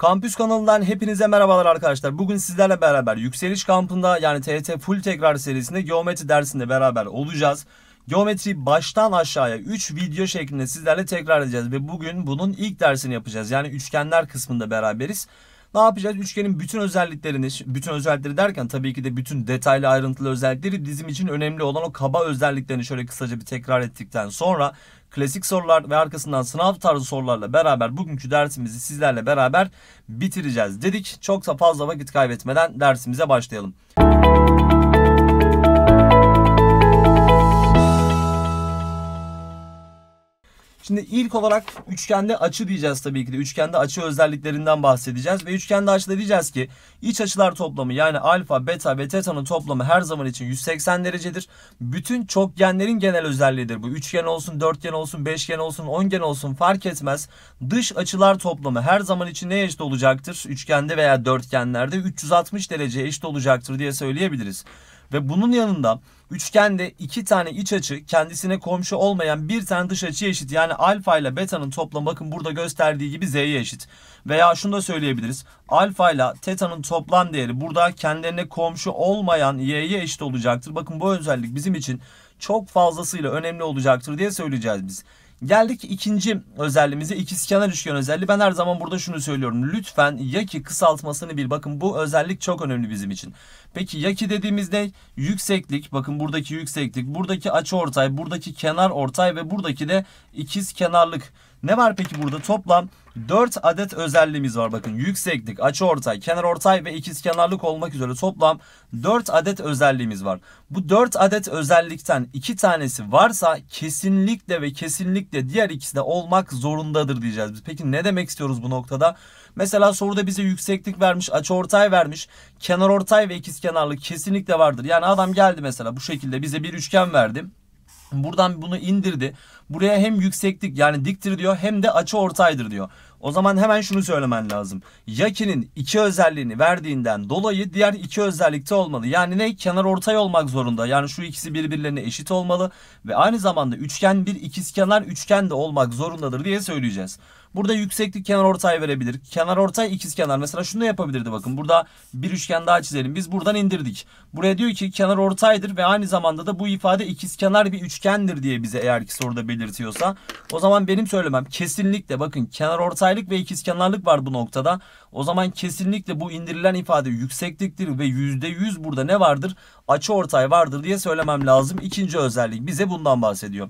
Kampüs kanalından hepinize merhabalar arkadaşlar. Bugün sizlerle beraber yükseliş kampında yani TET full tekrar serisinde geometri dersinde beraber olacağız. Geometri baştan aşağıya 3 video şeklinde sizlerle tekrar edeceğiz ve bugün bunun ilk dersini yapacağız. Yani üçgenler kısmında beraberiz. Ne yapacağız? Üçgenin bütün özelliklerini, bütün özellikleri derken tabii ki de bütün detaylı ayrıntılı özellikleri bizim için önemli olan o kaba özelliklerini şöyle kısaca bir tekrar ettikten sonra klasik sorular ve arkasından sınav tarzı sorularla beraber bugünkü dersimizi sizlerle beraber bitireceğiz dedik. Çok da fazla vakit kaybetmeden dersimize başlayalım. Müzik Şimdi ilk olarak üçgende açı diyeceğiz tabii ki de. Üçgende açı özelliklerinden bahsedeceğiz. Ve üçgende açıda diyeceğiz ki iç açılar toplamı yani alfa, beta ve teta'nın toplamı her zaman için 180 derecedir. Bütün çokgenlerin genel özelliğidir bu. Üçgen olsun, dörtgen olsun, beşgen olsun, ongen olsun fark etmez. Dış açılar toplamı her zaman için ne eşit olacaktır? Üçgende veya dörtgenlerde 360 derece eşit olacaktır diye söyleyebiliriz. Ve bunun yanında üçgende iki tane iç açı kendisine komşu olmayan bir tane dış açıya eşit. Yani alfa ile beta'nın toplamı bakın burada gösterdiği gibi z'ye eşit. Veya şunu da söyleyebiliriz. Alfa ile teta'nın toplam değeri burada kendilerine komşu olmayan y'ye eşit olacaktır. Bakın bu özellik bizim için çok fazlasıyla önemli olacaktır diye söyleyeceğiz biz. Geldik ikinci özelliğimize. İkizkenar üçgen özelliği. Ben her zaman burada şunu söylüyorum. Lütfen yaki kısaltmasını bil. Bakın bu özellik çok önemli bizim için. Peki yaki dediğimizde yükseklik. Bakın buradaki yükseklik. Buradaki açı ortay. Buradaki kenar ortay ve buradaki de ikiz kenarlık ne var peki burada? Toplam 4 adet özelliğimiz var. Bakın yükseklik, açı ortay, kenar ortay ve ikizkenarlık olmak üzere toplam 4 adet özelliğimiz var. Bu 4 adet özellikten 2 tanesi varsa kesinlikle ve kesinlikle diğer ikisi de olmak zorundadır diyeceğiz. Biz. Peki ne demek istiyoruz bu noktada? Mesela soruda bize yükseklik vermiş, açı ortay vermiş, kenar ortay ve ikizkenarlık kesinlikle vardır. Yani adam geldi mesela bu şekilde bize bir üçgen verdi. Buradan bunu indirdi. Buraya hem yükseklik yani diktir diyor hem de açı ortaydır diyor. O zaman hemen şunu söylemen lazım. Yakinin iki özelliğini verdiğinden dolayı diğer iki özellikte olmalı. Yani ne? Kenar ortay olmak zorunda. Yani şu ikisi birbirlerine eşit olmalı. Ve aynı zamanda üçgen bir ikizkenar üçgen de olmak zorundadır diye söyleyeceğiz. Burada yükseklik kenar ortay verebilir. Kenar ortay ikiz kenar. Mesela şunu da yapabilirdi bakın. Burada bir üçgen daha çizelim. Biz buradan indirdik. Buraya diyor ki kenar ortaydır ve aynı zamanda da bu ifade ikiz kenar bir üçgendir diye bize eğer ki soruda belirtiyorsa. O zaman benim söylemem kesinlikle bakın kenar ortaylık ve ikiz kenarlık var bu noktada. O zaman kesinlikle bu indirilen ifade yüksekliktir ve %100 burada ne vardır? Açı ortay vardır diye söylemem lazım. İkinci özellik bize bundan bahsediyor.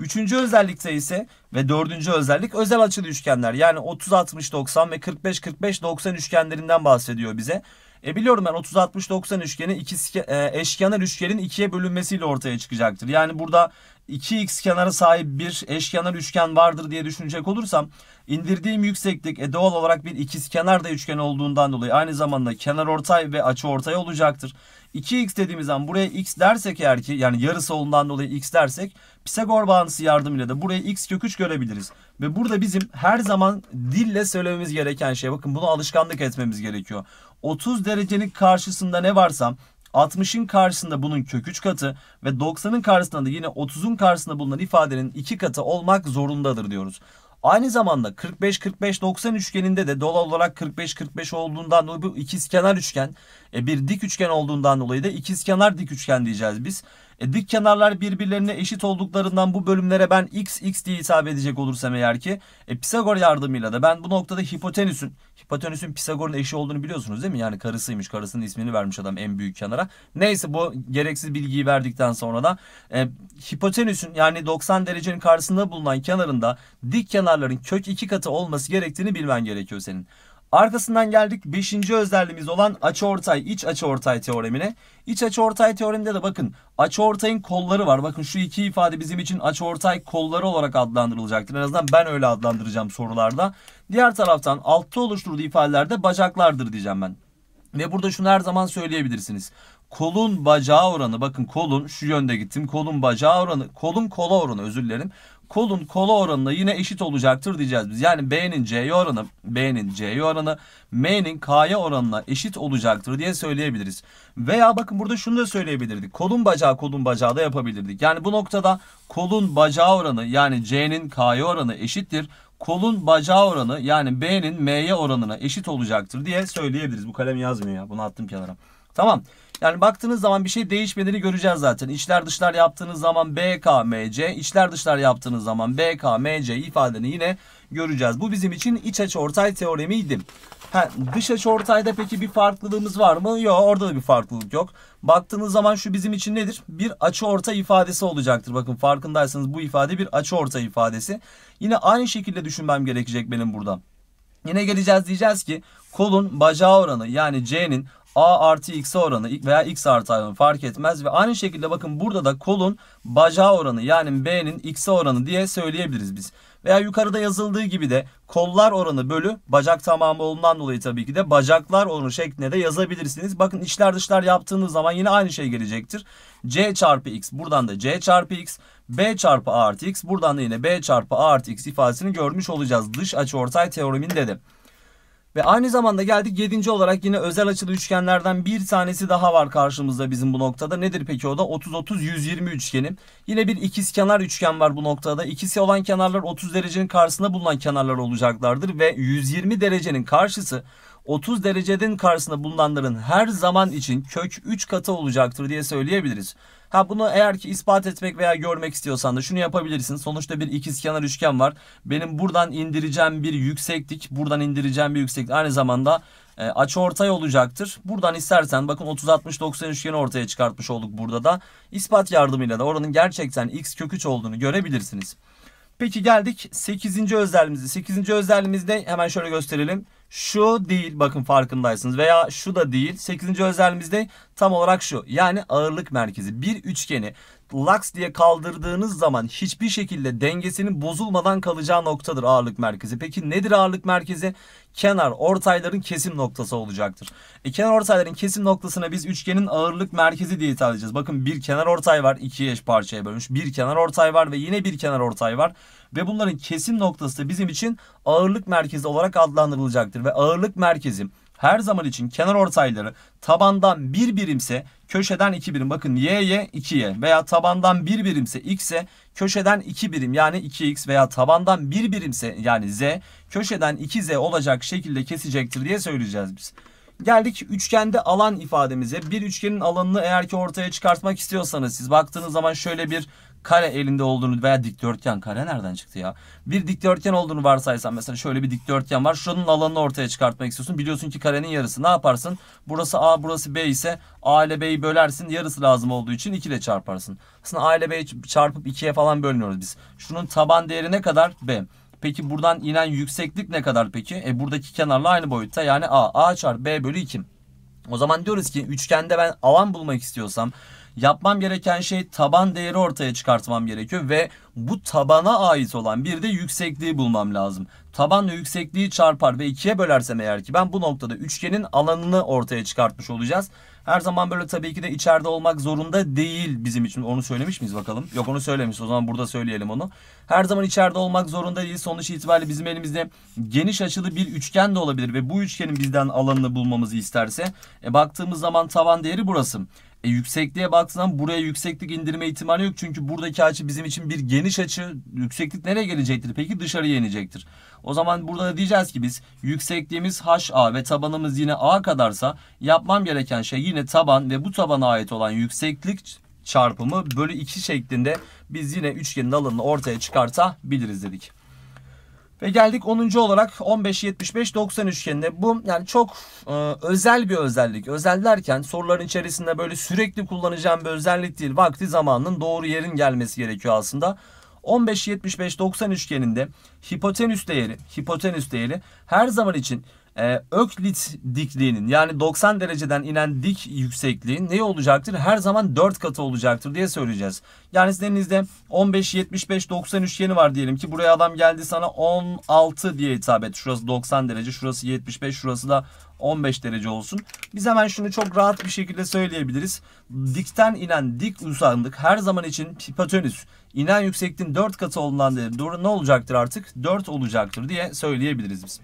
Üçüncü özellikte ise ve dördüncü özellik özel açılı üçgenler. Yani 30-60-90 ve 45-45-90 üçgenlerinden bahsediyor bize. E biliyorum ben 30-60-90 üçgeni iki, e, eşkenar üçgenin ikiye bölünmesiyle ortaya çıkacaktır. Yani burada 2x kenarı sahip bir eşkenar üçgen vardır diye düşünecek olursam indirdiğim yükseklik e, doğal olarak bir ikizkenar da üçgen olduğundan dolayı aynı zamanda kenar ortay ve açı ortay olacaktır. 2x dediğimiz zaman buraya x dersek eğer ki yani yarısı olduğundan dolayı x dersek Pisagor bağıntısı yardımıyla da buraya x kök 3 görebiliriz. Ve burada bizim her zaman dille söylememiz gereken şey bakın bunu alışkanlık etmemiz gerekiyor. 30 derecenin karşısında ne varsa 60'ın karşısında bunun kök 3 katı ve 90'ın karşısında da yine 30'un karşısında bulunan ifadenin 2 katı olmak zorundadır diyoruz. Aynı zamanda 45-45-90 üçgeninde de doğal olarak 45-45 olduğundan dolayı bu ikizkenar üçgen e, bir dik üçgen olduğundan dolayı da ikizkenar dik üçgen diyeceğiz biz. E, dik kenarlar birbirlerine eşit olduklarından bu bölümlere ben x x diye hesap edecek olursam eğer ki e, Pisagor yardımıyla da ben bu noktada hipotenüsün hipotenüsün Pisagor'un eşi olduğunu biliyorsunuz değil mi? Yani karısıymış. Karısının ismini vermiş adam en büyük kenara. Neyse bu gereksiz bilgiyi verdikten sonra da e, hipotenüsün yani 90 derecenin karşısında bulunan kenarında dik kenarların kök iki katı olması gerektiğini bilmen gerekiyor senin. Arkasından geldik 5. özelliğimiz olan açıortay, iç açıortay teoremine. İç açıortay teoreminde de bakın açıortayın kolları var. Bakın şu iki ifade bizim için açıortay kolları olarak adlandırılacaktır. En azından ben öyle adlandıracağım sorularda. Diğer taraftan altta oluşturduğu ifadelerde bacaklardır diyeceğim ben. Ve burada şunu her zaman söyleyebilirsiniz. Kolun bacağı oranı bakın kolun şu yönde gittim. Kolun bacağı oranı, kolun kola oranı özür dilerim kolun kola oranına yine eşit olacaktır diyeceğiz biz. Yani B'nin C'ye oranı, B'nin C'ye oranı, M'nin K'ya oranına eşit olacaktır diye söyleyebiliriz. Veya bakın burada şunu da söyleyebilirdik. Kolun bacağı kolun bacağı da yapabilirdik. Yani bu noktada kolun bacağı oranı yani C'nin K'ya oranı eşittir. Kolun bacağı oranı yani B'nin M'ye oranına eşit olacaktır diye söyleyebiliriz. Bu kalem yazmıyor ya. Bunu attım kenara. Tamam. Yani baktığınız zaman bir şey değişmediğini göreceğiz zaten. İçler dışlar yaptığınız zaman BKMC, içler dışlar yaptığınız zaman BKMC ifadeni yine göreceğiz. Bu bizim için iç açıortay teoremiydi. Ha, dış açıortayda peki bir farklılığımız var mı? Yok orada da bir farklılık yok. Baktığınız zaman şu bizim için nedir? Bir açıorta ifadesi olacaktır. Bakın farkındaysanız bu ifade bir açıorta ifadesi. Yine aynı şekilde düşünmem gerekecek benim burada. Yine geleceğiz diyeceğiz ki kolun bacağı oranı yani C'nin A artı X oranı veya X artı oranı fark etmez. Ve aynı şekilde bakın burada da kolun bacağı oranı yani B'nin X'e oranı diye söyleyebiliriz biz. Veya yukarıda yazıldığı gibi de kollar oranı bölü bacak tamamı olduğundan dolayı tabii ki de bacaklar oranı şeklinde de yazabilirsiniz. Bakın içler dışlar yaptığınız zaman yine aynı şey gelecektir. C çarpı X buradan da C çarpı X. B çarpı A artı X buradan da yine B çarpı A artı X ifadesini görmüş olacağız. Dış açı ortay teoremini dedim. Ve aynı zamanda geldik 7. olarak yine özel açılı üçgenlerden bir tanesi daha var karşımızda bizim bu noktada. Nedir peki o da? 30-30-120 üçgeni. Yine bir ikizkenar üçgen var bu noktada. İkisi olan kenarlar 30 derecenin karşısında bulunan kenarlar olacaklardır. Ve 120 derecenin karşısı 30 derecenin karşısında bulunanların her zaman için kök 3 katı olacaktır diye söyleyebiliriz. Ha bunu eğer ki ispat etmek veya görmek istiyorsan da şunu yapabilirsin. Sonuçta bir ikizkenar üçgen var. Benim buradan indireceğim bir yükseklik, buradan indireceğim bir yükseklik aynı zamanda e, açıortay olacaktır. Buradan istersen bakın 30 60 90 üçgeni ortaya çıkartmış olduk burada da. ispat yardımıyla da oranın gerçekten x köküç olduğunu görebilirsiniz. Peki geldik 8. özelliğimize. 8. özelliğimizde hemen şöyle gösterelim. Şu değil bakın farkındaysınız veya şu da değil. 8. özelliğimizde tam olarak şu. Yani ağırlık merkezi. Bir üçgeni laks diye kaldırdığınız zaman hiçbir şekilde dengesinin bozulmadan kalacağı noktadır ağırlık merkezi. Peki nedir ağırlık merkezi? Kenar ortayların kesim noktası olacaktır. E, kenar ortayların kesim noktasına biz üçgenin ağırlık merkezi diye hitap edeceğiz. Bakın bir kenar ortay var iki eş parçaya bölmüş. Bir kenar ortay var ve yine bir kenar ortay var. Ve bunların kesim noktası bizim için ağırlık merkezi olarak adlandırılacaktır. Ve ağırlık merkezi her zaman için kenar ortayları tabandan bir birimse köşeden iki birim. Bakın y'ye 2y veya tabandan bir birimse x'e köşeden iki birim yani 2x veya tabandan bir birimse yani z köşeden 2z olacak şekilde kesecektir diye söyleyeceğiz biz. Geldik üçgende alan ifademize. Bir üçgenin alanını eğer ki ortaya çıkartmak istiyorsanız siz baktığınız zaman şöyle bir kare elinde olduğunu veya dikdörtgen kare nereden çıktı ya? Bir dikdörtgen olduğunu varsaysan mesela şöyle bir dikdörtgen var. Şuranın alanını ortaya çıkartmak istiyorsun. Biliyorsun ki karenin yarısı. Ne yaparsın? Burası A burası B ise A ile B'yi bölersin. Yarısı lazım olduğu için 2 ile çarparsın. Aslında A ile B'yi çarpıp 2'ye falan bölünüyoruz biz. Şunun taban değeri ne kadar? B. Peki buradan inen yükseklik ne kadar peki? E buradaki kenarla aynı boyutta yani A. A çarp B bölü 2. O zaman diyoruz ki üçgende ben alan bulmak istiyorsam yapmam gereken şey taban değeri ortaya çıkartmam gerekiyor ve bu tabana ait olan bir de yüksekliği bulmam lazım. Tabanla yüksekliği çarpar ve ikiye bölersem eğer ki ben bu noktada üçgenin alanını ortaya çıkartmış olacağız. Her zaman böyle tabii ki de içeride olmak zorunda değil bizim için. Onu söylemiş miyiz bakalım? Yok onu söylemiş. O zaman burada söyleyelim onu. Her zaman içeride olmak zorunda değil. Sonuç itibariyle bizim elimizde geniş açılı bir üçgen de olabilir ve bu üçgenin bizden alanını bulmamızı isterse e, baktığımız zaman tavan değeri burası. E, yüksekliğe baktığın buraya yükseklik indirme ihtimali yok. Çünkü buradaki açı bizim için bir geniş açı. Yükseklik nereye gelecektir? Peki dışarıya inecektir. O zaman burada da diyeceğiz ki biz yüksekliğimiz HA ve tabanımız yine A kadarsa yapmam gereken şey yine taban ve bu tabana ait olan yükseklik çarpımı bölü 2 şeklinde biz yine üçgenin alanını ortaya çıkartabiliriz dedik. Ve geldik 10. olarak 15-75-90 üçgenine. Bu yani çok e, özel bir özellik. Özel derken soruların içerisinde böyle sürekli kullanacağım bir özellik değil. Vakti zamanının doğru yerin gelmesi gerekiyor aslında. 15-75-90 üçgeninde hipotenüs değeri, hipotenüs değeri her zaman için e, öklit dikliğinin yani 90 dereceden inen dik yüksekliğin ne olacaktır? Her zaman 4 katı olacaktır diye söyleyeceğiz. Yani sizin elinizde 15, 75, 90 üçgeni var diyelim ki buraya adam geldi sana 16 diye hitap et. Şurası 90 derece, şurası 75, şurası da 15 derece olsun. Biz hemen şunu çok rahat bir şekilde söyleyebiliriz. Dikten inen dik uzandık her zaman için hipotenüs inen yüksekliğin 4 katı olduğundan doğru ne olacaktır artık? 4 olacaktır diye söyleyebiliriz biz.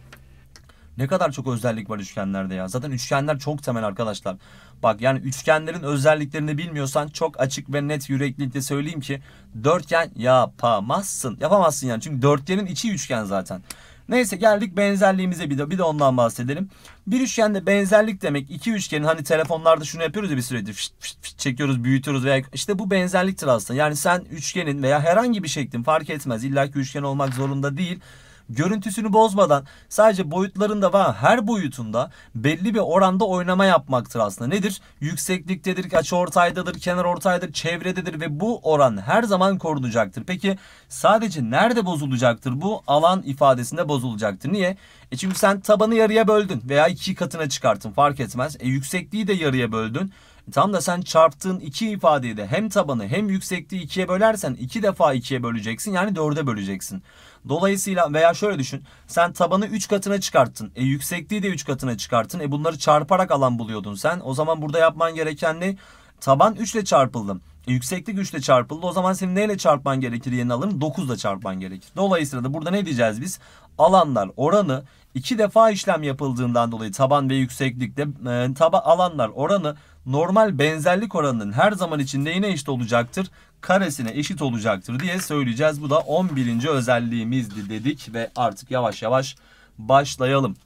Ne kadar çok özellik var üçgenlerde ya. Zaten üçgenler çok temel arkadaşlar. Bak yani üçgenlerin özelliklerini bilmiyorsan çok açık ve net yüreklilikle söyleyeyim ki dörtgen yapamazsın. Yapamazsın yani çünkü dörtgenin içi üçgen zaten. Neyse geldik benzerliğimize bir de bir de ondan bahsedelim. Bir üçgende benzerlik demek iki üçgenin hani telefonlarda şunu yapıyoruz ya bir süredir fişt fişt fişt çekiyoruz büyütüyoruz veya işte bu benzerliktir aslında. Yani sen üçgenin veya herhangi bir şeklin fark etmez illa ki üçgen olmak zorunda değil görüntüsünü bozmadan sadece boyutlarında ve her boyutunda belli bir oranda oynama yapmaktır aslında. Nedir? Yüksekliktedir, açıortaydadır, kenar ortaydır, çevrededir ve bu oran her zaman korunacaktır. Peki sadece nerede bozulacaktır? Bu alan ifadesinde bozulacaktır. Niye? E çünkü sen tabanı yarıya böldün veya iki katına çıkarttın fark etmez. E yüksekliği de yarıya böldün. E tam da sen çarptığın iki ifadeyi de hem tabanı hem yüksekliği ikiye bölersen iki defa ikiye böleceksin. Yani dörde böleceksin. Dolayısıyla veya şöyle düşün. Sen tabanı 3 katına çıkarttın. E yüksekliği de 3 katına çıkarttın. E bunları çarparak alan buluyordun sen. O zaman burada yapman gereken ne? Taban 3 ile çarpıldı. E, yükseklik 3 ile çarpıldı. O zaman senin neyle çarpman gerekir yeni alırım? 9 ile çarpman gerekir. Dolayısıyla da burada ne diyeceğiz biz? Alanlar oranı iki defa işlem yapıldığından dolayı taban ve yükseklikte e, taba alanlar oranı normal benzerlik oranının her zaman içinde yine eşit olacaktır karesine eşit olacaktır diye söyleyeceğiz. Bu da 11. özelliğimizdi dedik ve artık yavaş yavaş başlayalım.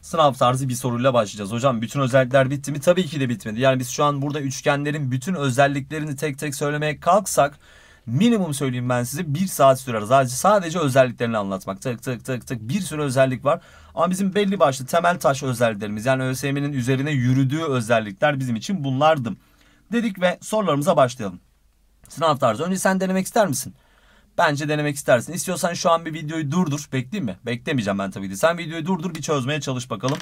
Sınav tarzı bir soruyla başlayacağız. Hocam bütün özellikler bitti mi? Tabii ki de bitmedi. Yani biz şu an burada üçgenlerin bütün özelliklerini tek tek söylemeye kalksak minimum söyleyeyim ben size bir saat sürer. Sadece, sadece özelliklerini anlatmak. Tık tık tık tık bir sürü özellik var. Ama bizim belli başlı temel taş özelliklerimiz yani ÖSYM'nin üzerine yürüdüğü özellikler bizim için bunlardı. Dedik ve sorularımıza başlayalım. Sınav tarzı. Önce sen denemek ister misin? Bence denemek istersin. İstiyorsan şu an bir videoyu durdur. Bekleyeyim mi? Beklemeyeceğim ben tabii ki. Sen videoyu durdur bir çözmeye çalış bakalım.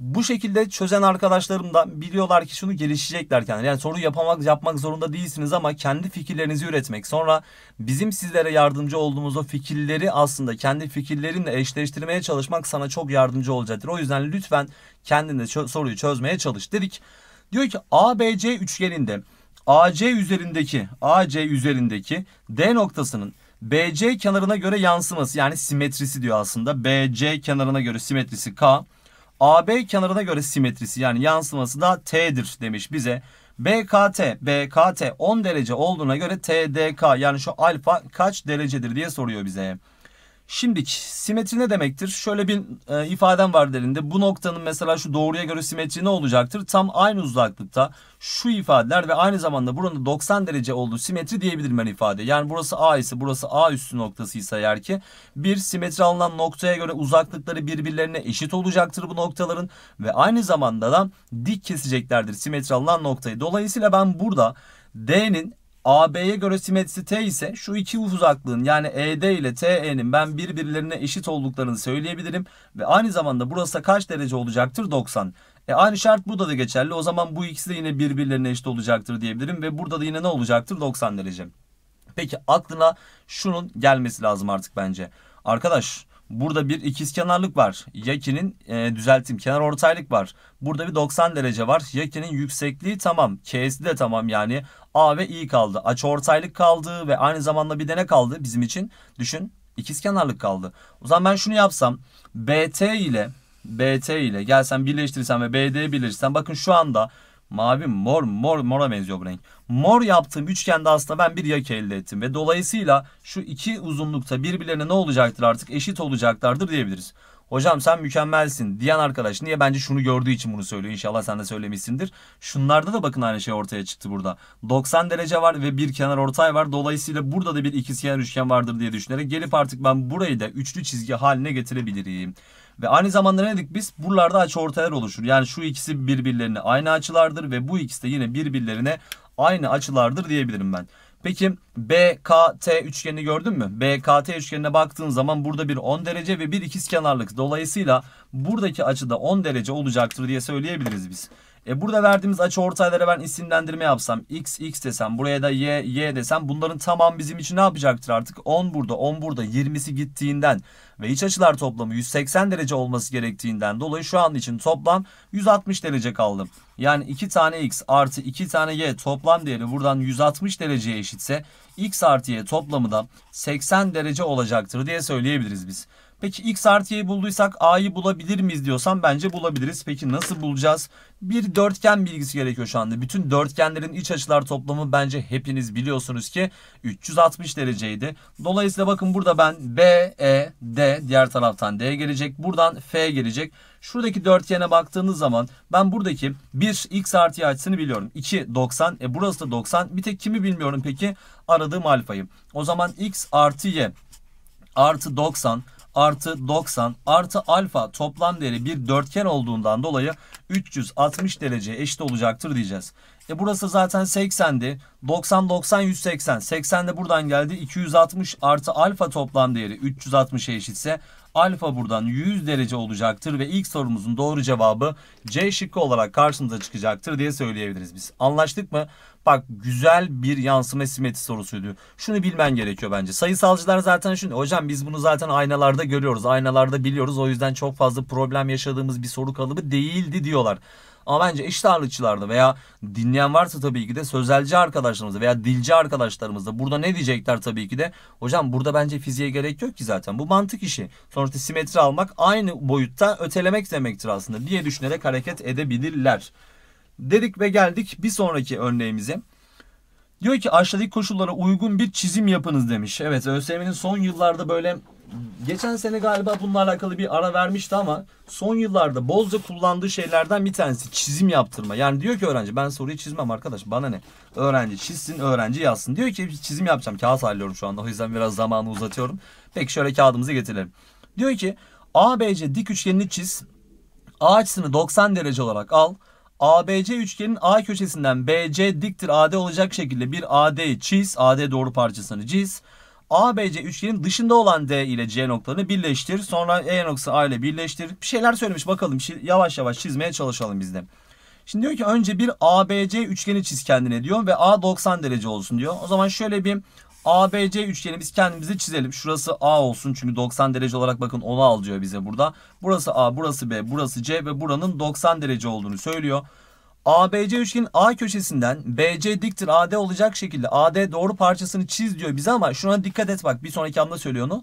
Bu şekilde çözen arkadaşlarım da biliyorlar ki şunu gelişecekler kendileri. Yani soru yapamak, yapmak zorunda değilsiniz ama kendi fikirlerinizi üretmek. Sonra bizim sizlere yardımcı olduğumuz o fikirleri aslında kendi fikirlerinle eşleştirmeye çalışmak sana çok yardımcı olacaktır. O yüzden lütfen kendinde soruyu çözmeye çalış dedik. Diyor ki ABC üçgeninde AC üzerindeki AC üzerindeki D noktasının BC kenarına göre yansıması yani simetrisi diyor aslında. BC kenarına göre simetrisi K. AB kenarına göre simetrisi yani yansıması da T'dir demiş bize. BKT, BKT 10 derece olduğuna göre TDK yani şu alfa kaç derecedir diye soruyor bize. Şimdi simetri ne demektir? Şöyle bir e, ifadem var derinde. Bu noktanın mesela şu doğruya göre simetri ne olacaktır? Tam aynı uzaklıkta şu ifadeler ve aynı zamanda buranın da 90 derece olduğu simetri diyebilirim ben ifade. Yani burası A ise burası A üstü noktası ise eğer ki bir simetri alınan noktaya göre uzaklıkları birbirlerine eşit olacaktır bu noktaların ve aynı zamanda da dik keseceklerdir simetri alınan noktayı. Dolayısıyla ben burada D'nin AB'ye göre simetrisi T ise şu iki uzaklığın yani ED ile TE'nin ben birbirlerine eşit olduklarını söyleyebilirim. Ve aynı zamanda burası da kaç derece olacaktır? 90. E aynı şart burada da geçerli. O zaman bu ikisi de yine birbirlerine eşit olacaktır diyebilirim. Ve burada da yine ne olacaktır? 90 derece. Peki aklına şunun gelmesi lazım artık bence. Arkadaş Burada bir ikizkenarlık var. Yakinin e, düzelteyim kenar ortaylık var. Burada bir 90 derece var. Yakinin yüksekliği tamam. K'si de tamam yani. A ve I kaldı. Açı ortaylık kaldı ve aynı zamanda bir dene kaldı bizim için? Düşün ikizkenarlık kaldı. O zaman ben şunu yapsam. BT ile BT ile gelsen birleştirirsen ve bd birleştirirsen bakın şu anda mavi mor mor mora benziyor bu renk mor yaptığım üçgende aslında ben bir yak elde ettim. Ve dolayısıyla şu iki uzunlukta birbirlerine ne olacaktır artık eşit olacaklardır diyebiliriz. Hocam sen mükemmelsin diyen arkadaş niye bence şunu gördüğü için bunu söylüyor. inşallah sen de söylemişsindir. Şunlarda da bakın aynı şey ortaya çıktı burada. 90 derece var ve bir kenar ortay var. Dolayısıyla burada da bir ikizkenar üçgen vardır diye düşünerek gelip artık ben burayı da üçlü çizgi haline getirebilirim. Ve aynı zamanda ne dedik biz? Buralarda açı ortalar oluşur. Yani şu ikisi birbirlerine aynı açılardır ve bu ikisi de yine birbirlerine aynı açılardır diyebilirim ben. Peki BKT üçgenini gördün mü? BKT üçgenine baktığın zaman burada bir 10 derece ve bir ikizkenarlık. Dolayısıyla buradaki açıda 10 derece olacaktır diye söyleyebiliriz biz. E burada verdiğimiz açı ortaylara ben isimlendirme yapsam x x desem buraya da y y desem bunların tamam bizim için ne yapacaktır artık 10 burada 10 burada 20'si gittiğinden ve iç açılar toplamı 180 derece olması gerektiğinden dolayı şu an için toplam 160 derece kaldı. Yani 2 tane x artı 2 tane y toplam değeri buradan 160 dereceye eşitse x artı y toplamı da 80 derece olacaktır diye söyleyebiliriz biz. Peki x artı y'yi bulduysak a'yı bulabilir miyiz diyorsam bence bulabiliriz. Peki nasıl bulacağız? Bir dörtgen bilgisi gerekiyor şu anda. Bütün dörtgenlerin iç açılar toplamı bence hepiniz biliyorsunuz ki 360 dereceydi. Dolayısıyla bakın burada ben B, E, D diğer taraftan D gelecek. Buradan F gelecek. Şuradaki dörtgene baktığınız zaman ben buradaki 1 x artı açısını biliyorum. 2 90. E burası da 90. Bir tek kimi bilmiyorum peki? Aradığım alfayı. O zaman x artı y artı 90 artı 90 artı alfa toplam değeri bir dörtgen olduğundan dolayı 360 derece eşit olacaktır diyeceğiz. E burası zaten 80'di. 90, 90, 180. 80 de buradan geldi. 260 artı alfa toplam değeri 360'a eşitse Alfa buradan 100 derece olacaktır ve ilk sorumuzun doğru cevabı C şıkkı olarak karşımıza çıkacaktır diye söyleyebiliriz biz. Anlaştık mı? Bak güzel bir yansıma simetri sorusuydu. Şunu bilmen gerekiyor bence. Sayısalcılar zaten şunu, hocam biz bunu zaten aynalarda görüyoruz. Aynalarda biliyoruz. O yüzden çok fazla problem yaşadığımız bir soru kalıbı değildi diyorlar. Ama bence eşit ağırlıkçılarda veya dinleyen varsa tabii ki de sözelci arkadaşlarımızda veya dilci arkadaşlarımızda burada ne diyecekler tabii ki de hocam burada bence fiziğe gerek yok ki zaten. Bu mantık işi. Sonuçta simetri almak aynı boyutta ötelemek demektir aslında diye düşünerek hareket edebilirler. Dedik ve geldik bir sonraki örneğimize. Diyor ki aşağıdaki koşullara uygun bir çizim yapınız demiş. Evet ÖSYM'nin son yıllarda böyle geçen sene galiba bununla alakalı bir ara vermişti ama son yıllarda bolca kullandığı şeylerden bir tanesi çizim yaptırma. Yani diyor ki öğrenci ben soruyu çizmem arkadaş bana ne? Öğrenci çizsin öğrenci yazsın. Diyor ki çizim yapacağım kağıt halliyorum şu anda o yüzden biraz zamanı uzatıyorum. Peki şöyle kağıdımızı getirelim. Diyor ki ABC dik üçgenini çiz. A açısını 90 derece olarak al. ABC üçgenin A köşesinden BC diktir AD olacak şekilde bir AD çiz. AD doğru parçasını çiz. ABC üçgenin dışında olan D ile C noktalarını birleştir. Sonra E noktası A ile birleştir. Bir şeyler söylemiş bakalım. Yavaş yavaş çizmeye çalışalım biz de. Şimdi diyor ki önce bir ABC üçgeni çiz kendine diyor ve A 90 derece olsun diyor. O zaman şöyle bir ABC üçgenimiz kendimize çizelim. Şurası A olsun çünkü 90 derece olarak bakın onu al diyor bize burada. Burası A, burası B, burası C ve buranın 90 derece olduğunu söylüyor. ABC üçgenin A köşesinden BC diktir AD olacak şekilde AD doğru parçasını çiz diyor bize ama şuna dikkat et bak bir sonraki hamle söylüyor onu.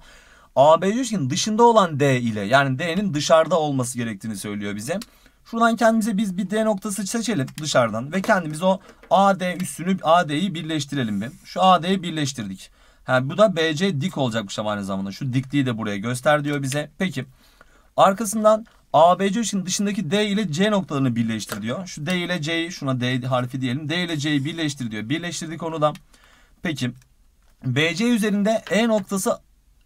ABC üçgenin dışında olan D ile yani D'nin dışarıda olması gerektiğini söylüyor bize. Şuradan kendimize biz bir D noktası seçelim dışarıdan ve kendimiz o AD üstünü AD'yi birleştirelim bir. Şu AD'yi birleştirdik. Ha, bu da BC dik olacakmış ama aynı zamanda. Şu dikliği de buraya göster diyor bize. Peki arkasından ABC için dışındaki D ile C noktalarını birleştir diyor. Şu D ile C'yi şuna D harfi diyelim. D ile C'yi birleştir diyor. Birleştirdik onu da. Peki BC üzerinde E noktası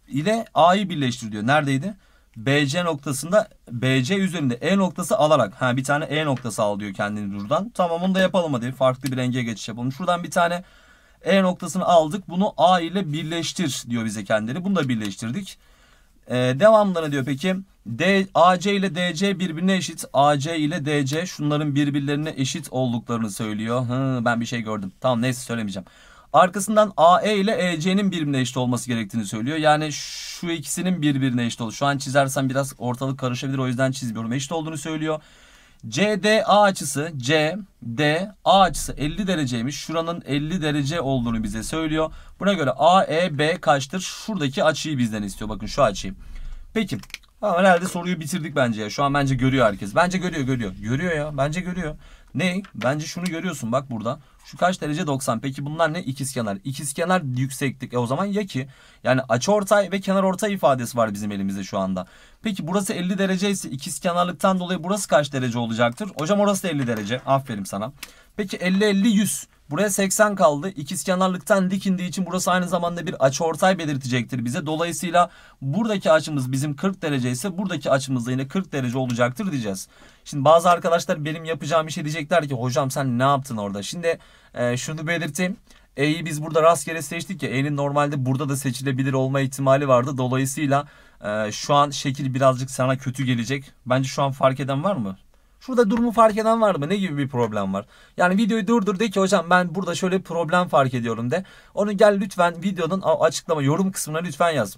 ile A'yı birleştir diyor. Neredeydi? BC noktasında BC üzerinde E noktası alarak ha bir tane E noktası al diyor kendini buradan. Tamam onu da yapalım hadi. Farklı bir renge geçiş yapalım. Şuradan bir tane E noktasını aldık. Bunu A ile birleştir diyor bize kendini. Bunu da birleştirdik. Ee, devamında ne diyor peki? D, AC ile DC birbirine eşit. AC ile DC şunların birbirlerine eşit olduklarını söylüyor. Hı, ben bir şey gördüm. Tamam neyse söylemeyeceğim. Arkasından AE ile EC'nin birbirine eşit olması gerektiğini söylüyor. Yani şu ikisinin birbirine eşit olur. Şu an çizersem biraz ortalık karışabilir o yüzden çizmiyorum. Eşit olduğunu söylüyor. CDA açısı CDA açısı 50 dereceymiş. Şuranın 50 derece olduğunu bize söylüyor. Buna göre AEB kaçtır? Şuradaki açıyı bizden istiyor. Bakın şu açıyı. Peki. Ama herhalde soruyu bitirdik bence ya. Şu an bence görüyor herkes. Bence görüyor görüyor. Görüyor ya. Bence görüyor. Ne? Bence şunu görüyorsun bak burada. Şu kaç derece? 90. Peki bunlar ne? İkizkenar. İkizkenar yükseklik. E o zaman ya ki yani açıortay ve kenar ortay ifadesi var bizim elimizde şu anda. Peki burası 50 derece ise ikizkenarlıktan dolayı burası kaç derece olacaktır? Hocam orası da 50 derece. Aferin sana. Peki 50 50 100. Buraya 80 kaldı. İkizkenarlıktan dik indiği için burası aynı zamanda bir açı ortay belirtecektir bize. Dolayısıyla buradaki açımız bizim 40 derece ise buradaki açımız da yine 40 derece olacaktır diyeceğiz. Şimdi bazı arkadaşlar benim yapacağım işe diyecekler ki hocam sen ne yaptın orada? Şimdi e, şunu belirteyim. E'yi biz burada rastgele seçtik ya. E'nin normalde burada da seçilebilir olma ihtimali vardı. Dolayısıyla e, şu an şekil birazcık sana kötü gelecek. Bence şu an fark eden var mı? Şurada durumu fark eden var mı? Ne gibi bir problem var? Yani videoyu durdur de ki hocam ben burada şöyle bir problem fark ediyorum de. Onu gel lütfen videonun açıklama yorum kısmına lütfen yaz.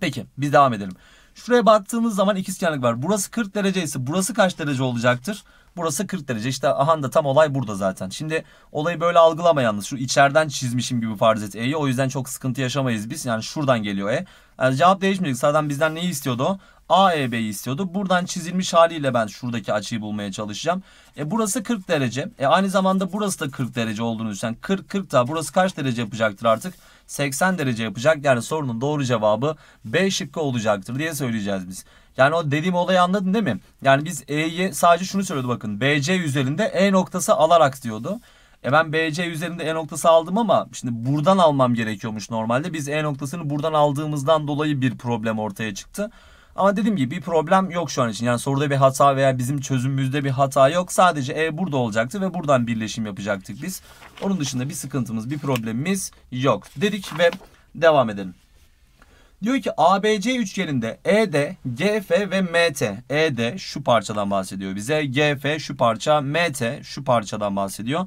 Peki biz devam edelim. Şuraya baktığımız zaman ikizkenlik var. Burası 40 derece ise burası kaç derece olacaktır? Burası 40 derece. İşte aha da tam olay burada zaten. Şimdi olayı böyle algılama yalnız. Şu içeriden çizmişim gibi farz et E'yi. O yüzden çok sıkıntı yaşamayız biz. Yani şuradan geliyor E. Yani e, cevap değişmeyecek. Zaten bizden neyi istiyordu o? AEB'yi istiyordu. Buradan çizilmiş haliyle ben şuradaki açıyı bulmaya çalışacağım. E burası 40 derece. E aynı zamanda burası da 40 derece olduğunu düşünen 40 40 daha burası kaç derece yapacaktır artık? 80 derece yapacak. Yani sorunun doğru cevabı B şıkkı olacaktır diye söyleyeceğiz biz. Yani o dediğim olayı anladın değil mi? Yani biz E'yi sadece şunu söylüyordu bakın. BC üzerinde E noktası alarak diyordu. E ben BC üzerinde E noktası aldım ama şimdi buradan almam gerekiyormuş normalde. Biz E noktasını buradan aldığımızdan dolayı bir problem ortaya çıktı. Ama dediğim gibi bir problem yok şu an için. Yani soruda bir hata veya bizim çözümümüzde bir hata yok. Sadece E burada olacaktı ve buradan birleşim yapacaktık biz. Onun dışında bir sıkıntımız, bir problemimiz yok dedik ve devam edelim. Diyor ki ABC üçgeninde ED, GF ve MT. ED şu parçadan bahsediyor bize. GF şu parça, MT şu parçadan bahsediyor.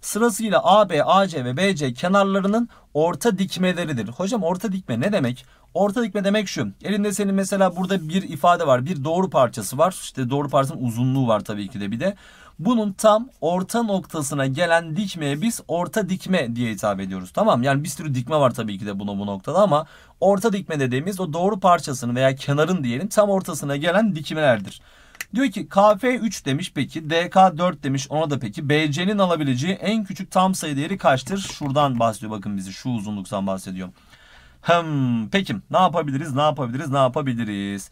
Sırasıyla AB, AC ve BC kenarlarının orta dikmeleridir. Hocam orta dikme ne demek? Orta dikme demek şu. Elinde senin mesela burada bir ifade var. Bir doğru parçası var. İşte doğru parçanın uzunluğu var tabii ki de bir de. Bunun tam orta noktasına gelen dikmeye biz orta dikme diye hitap ediyoruz. Tamam yani bir sürü dikme var tabii ki de buna bu noktada ama orta dikme dediğimiz o doğru parçasının veya kenarın diyelim tam ortasına gelen dikmelerdir. Diyor ki KF 3 demiş peki DK 4 demiş ona da peki BC'nin alabileceği en küçük tam sayı değeri kaçtır? Şuradan bahsediyor bakın bizi şu uzunluktan bahsediyor. Hım, peki ne yapabiliriz, ne yapabiliriz, ne yapabiliriz?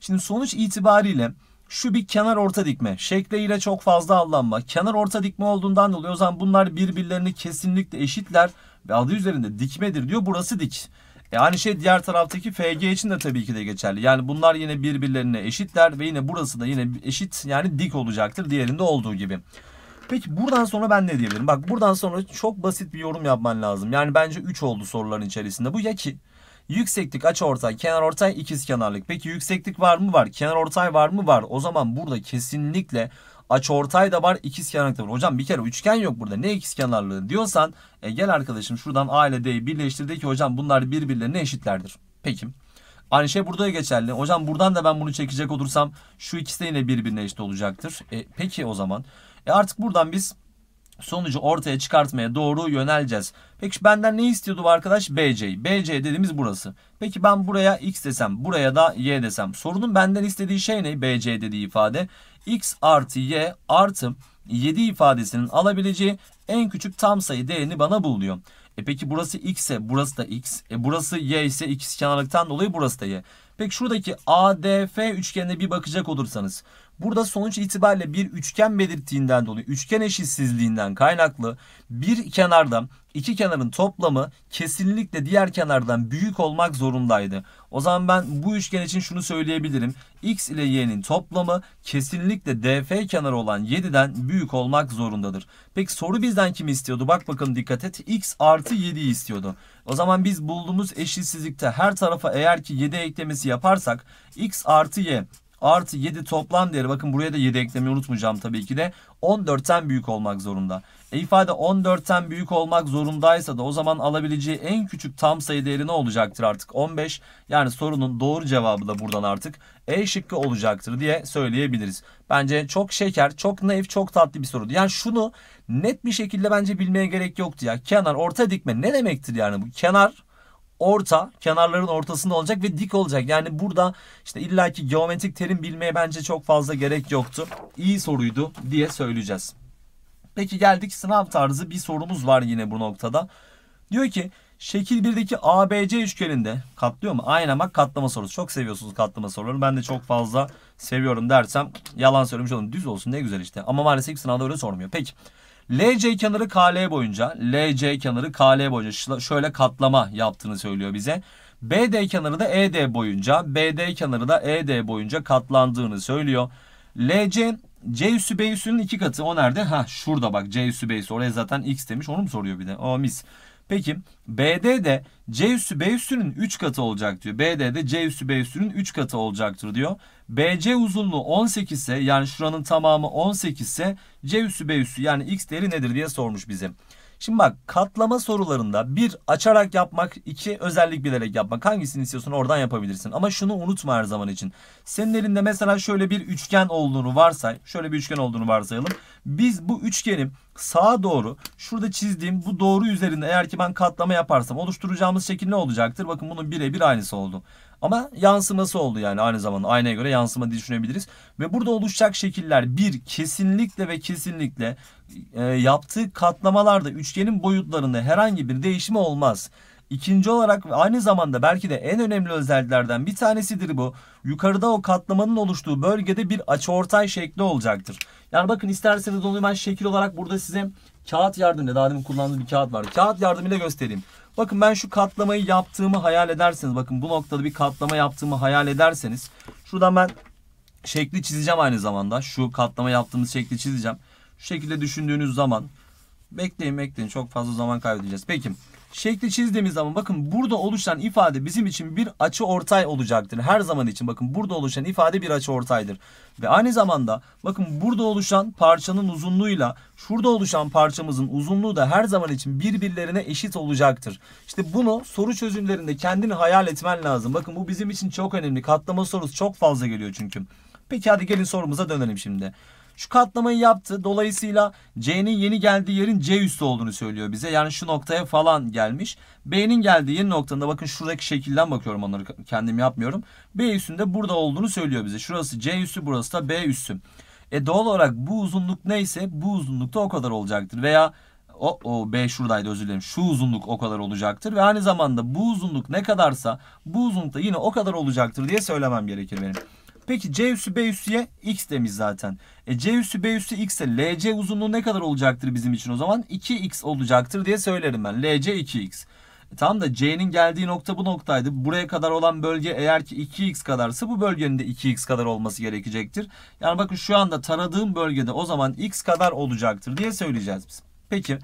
Şimdi sonuç itibariyle şu bir kenar orta dikme. Şekliyle çok fazla allanma. Kenar orta dikme olduğundan dolayı o zaman bunlar birbirlerini kesinlikle eşitler. Ve adı üzerinde dikmedir diyor. Burası dik. E aynı şey diğer taraftaki FG için de tabii ki de geçerli. Yani bunlar yine birbirlerine eşitler ve yine burası da yine eşit yani dik olacaktır diğerinde olduğu gibi. Peki buradan sonra ben ne diyebilirim? Bak buradan sonra çok basit bir yorum yapman lazım. Yani bence 3 oldu soruların içerisinde. Bu ya ki Yükseklik açıortay, kenarortay, ikizkenarlık. Peki yükseklik var mı? Var. Kenarortay var mı? Var. O zaman burada kesinlikle açıortay da var, ikizkenarlık da var. Hocam bir kere üçgen yok burada. Ne ikizkenarlığı diyorsan, e, gel arkadaşım şuradan A ile D'yi birleştir ki hocam bunlar birbirlerine eşitlerdir. Peki. Aynı şey burada geçerli. Hocam buradan da ben bunu çekecek olursam şu ikisi de yine birbirine eşit olacaktır. E, peki o zaman e artık buradan biz sonucu ortaya çıkartmaya doğru yöneleceğiz. Peki benden ne istiyordu bu arkadaş? BC. BC dediğimiz burası. Peki ben buraya X desem, buraya da Y desem. Sorunun benden istediği şey ne? BC dediği ifade. X artı Y artı 7 ifadesinin alabileceği en küçük tam sayı değerini bana buluyor. E peki burası x ise burası da x. E burası y ise x kenarlıktan dolayı burası da y. Peki şuradaki ADF üçgenine bir bakacak olursanız. Burada sonuç itibariyle bir üçgen belirttiğinden dolayı üçgen eşitsizliğinden kaynaklı bir kenardan iki kenarın toplamı kesinlikle diğer kenardan büyük olmak zorundaydı. O zaman ben bu üçgen için şunu söyleyebilirim. X ile Y'nin toplamı kesinlikle DF kenarı olan 7'den büyük olmak zorundadır. Peki soru bizden kim istiyordu? Bak bakalım dikkat et. X artı 7'yi istiyordu. O zaman biz bulduğumuz eşitsizlikte her tarafa eğer ki 7 eklemesi yaparsak X artı Y artı 7 toplam değeri bakın buraya da 7 eklemeyi unutmayacağım tabii ki de 14'ten büyük olmak zorunda. E ifade 14'ten büyük olmak zorundaysa da o zaman alabileceği en küçük tam sayı değeri ne olacaktır artık 15 yani sorunun doğru cevabı da buradan artık E şıkkı olacaktır diye söyleyebiliriz. Bence çok şeker çok naif çok tatlı bir soruydu yani şunu net bir şekilde bence bilmeye gerek yoktu ya kenar orta dikme ne demektir yani bu kenar orta, kenarların ortasında olacak ve dik olacak. Yani burada işte illaki geometrik terim bilmeye bence çok fazla gerek yoktu. İyi soruydu diye söyleyeceğiz. Peki geldik sınav tarzı bir sorumuz var yine bu noktada. Diyor ki şekil 1'deki ABC üçgeninde katlıyor mu? Aynen bak katlama sorusu. Çok seviyorsunuz katlama sorularını. Ben de çok fazla seviyorum dersem yalan söylemiş olurum. Düz olsun ne güzel işte. Ama maalesef sınavda öyle sormuyor. Peki LC kenarı KL boyunca, LC kenarı KL boyunca şöyle katlama yaptığını söylüyor bize. BD kenarı da ED boyunca, BD kenarı da ED boyunca katlandığını söylüyor. LC C üssü B üssünün iki katı o nerede? Ha şurada bak C üssü B üssü oraya zaten X demiş onu mu soruyor bir de? O mis. Peki BD de C üssü B üssünün 3 katı olacak diyor. BD de C üssü B üssünün 3 katı olacaktır diyor. BC uzunluğu 18 ise yani şuranın tamamı 18 ise C üssü B üssü yani x değeri nedir diye sormuş bize. Şimdi bak katlama sorularında bir açarak yapmak, iki özellik bilerek yapmak. Hangisini istiyorsun oradan yapabilirsin. Ama şunu unutma her zaman için. Senin elinde mesela şöyle bir üçgen olduğunu varsay. Şöyle bir üçgen olduğunu varsayalım. Biz bu üçgeni sağa doğru şurada çizdiğim bu doğru üzerinde eğer ki ben katlama yaparsam oluşturacağımız şekil ne olacaktır? Bakın bunun birebir aynısı oldu. Ama yansıması oldu yani aynı zamanda aynaya göre yansıma diye düşünebiliriz. Ve burada oluşacak şekiller bir kesinlikle ve kesinlikle e, yaptığı katlamalarda üçgenin boyutlarında herhangi bir değişim olmaz. İkinci olarak aynı zamanda belki de en önemli özelliklerden bir tanesidir bu. Yukarıda o katlamanın oluştuğu bölgede bir açıortay şekli olacaktır. Yani bakın isterseniz onu ben şekil olarak burada size kağıt yardımıyla daha demin kullandığım bir kağıt var. Kağıt yardımıyla göstereyim. Bakın ben şu katlamayı yaptığımı hayal ederseniz bakın bu noktada bir katlama yaptığımı hayal ederseniz şuradan ben şekli çizeceğim aynı zamanda. Şu katlama yaptığımız şekli çizeceğim. Şu şekilde düşündüğünüz zaman bekleyin bekleyin çok fazla zaman kaybedeceğiz. Peki Şekli çizdiğimiz zaman bakın burada oluşan ifade bizim için bir açı ortay olacaktır. Her zaman için bakın burada oluşan ifade bir açı ortaydır. Ve aynı zamanda bakın burada oluşan parçanın uzunluğuyla şurada oluşan parçamızın uzunluğu da her zaman için birbirlerine eşit olacaktır. İşte bunu soru çözümlerinde kendini hayal etmen lazım. Bakın bu bizim için çok önemli. Katlama sorusu çok fazla geliyor çünkü. Peki hadi gelin sorumuza dönelim şimdi. Şu katlamayı yaptı. Dolayısıyla C'nin yeni geldiği yerin C üstü olduğunu söylüyor bize. Yani şu noktaya falan gelmiş. B'nin geldiği yeni noktanın bakın şuradaki şekilden bakıyorum onları kendim yapmıyorum. B üstünde burada olduğunu söylüyor bize. Şurası C üstü burası da B üstü. E doğal olarak bu uzunluk neyse bu uzunlukta o kadar olacaktır. Veya o, o B şuradaydı özür dilerim. Şu uzunluk o kadar olacaktır ve aynı zamanda bu uzunluk ne kadarsa bu uzunluk da yine o kadar olacaktır diye söylemem gerekir benim. Peki C üssü B üssüye x demiş zaten. E, C üssü B üssü x ise LC uzunluğu ne kadar olacaktır bizim için o zaman? 2x olacaktır diye söylerim ben. LC 2x. E, tamam da C'nin geldiği nokta bu noktaydı. Buraya kadar olan bölge eğer ki 2x kadarsa bu bölgenin de 2x kadar olması gerekecektir. Yani bakın şu anda taradığım bölgede o zaman x kadar olacaktır diye söyleyeceğiz biz. Peki.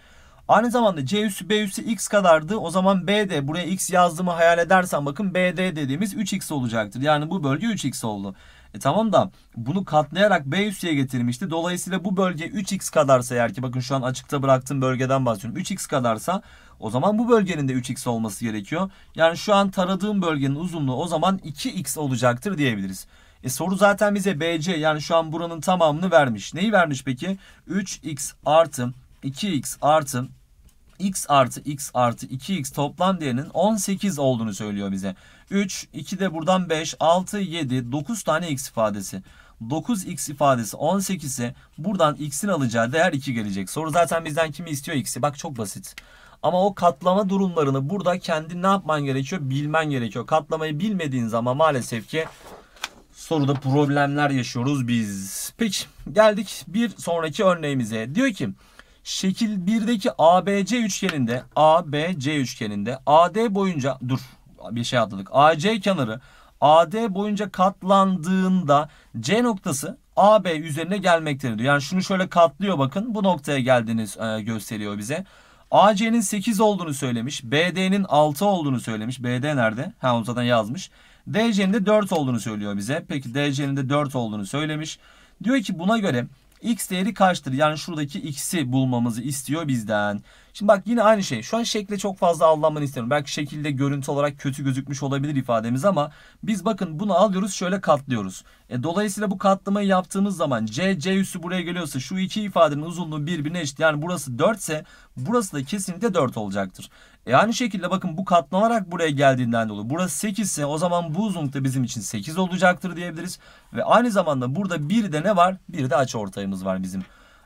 Aynı zamanda C üssü B üssü X kadardı. O zaman BD, buraya X yazdığımı hayal edersen bakın BD dediğimiz 3X olacaktır. Yani bu bölge 3X oldu. E tamam da bunu katlayarak B üssüye getirmişti. Dolayısıyla bu bölge 3x kadarsa eğer ki bakın şu an açıkta bıraktığım bölgeden bahsediyorum. 3x kadarsa o zaman bu bölgenin de 3x olması gerekiyor. Yani şu an taradığım bölgenin uzunluğu o zaman 2x olacaktır diyebiliriz. E soru zaten bize BC yani şu an buranın tamamını vermiş. Neyi vermiş peki? 3x artı 2x artı x artı x artı 2x toplam değerinin 18 olduğunu söylüyor bize. 3, 2 de buradan 5, 6, 7, 9 tane x ifadesi. 9x ifadesi 18 ise buradan x'in alacağı değer 2 gelecek. Soru zaten bizden kimi istiyor x'i? Bak çok basit. Ama o katlama durumlarını burada kendi ne yapman gerekiyor? Bilmen gerekiyor. Katlamayı bilmediğin zaman maalesef ki soruda problemler yaşıyoruz biz. Peki geldik bir sonraki örneğimize. Diyor ki Şekil 1'deki ABC üçgeninde ABC üçgeninde AD boyunca dur bir şey atladık. AC kenarı AD boyunca katlandığında C noktası AB üzerine gelmektedir. Yani şunu şöyle katlıyor bakın. Bu noktaya geldiğini e, gösteriyor bize. AC'nin 8 olduğunu söylemiş. BD'nin 6 olduğunu söylemiş. BD nerede? Ha onu zaten yazmış. DC'nin de 4 olduğunu söylüyor bize. Peki DC'nin de 4 olduğunu söylemiş. Diyor ki buna göre X değeri kaçtır? Yani şuradaki X'i bulmamızı istiyor bizden. Şimdi bak yine aynı şey. Şu an şekle çok fazla aldanmanı istemiyorum. Belki şekilde görüntü olarak kötü gözükmüş olabilir ifademiz ama biz bakın bunu alıyoruz şöyle katlıyoruz. E, dolayısıyla bu katlamayı yaptığımız zaman C, C üssü buraya geliyorsa şu iki ifadenin uzunluğu birbirine eşit. Yani burası 4 ise burası da kesinlikle 4 olacaktır. E aynı şekilde bakın bu katlanarak buraya geldiğinden dolayı burası 8 ise o zaman bu uzunlukta bizim için 8 olacaktır diyebiliriz. Ve aynı zamanda burada bir de ne var? Bir de açı ortayımız var bizim.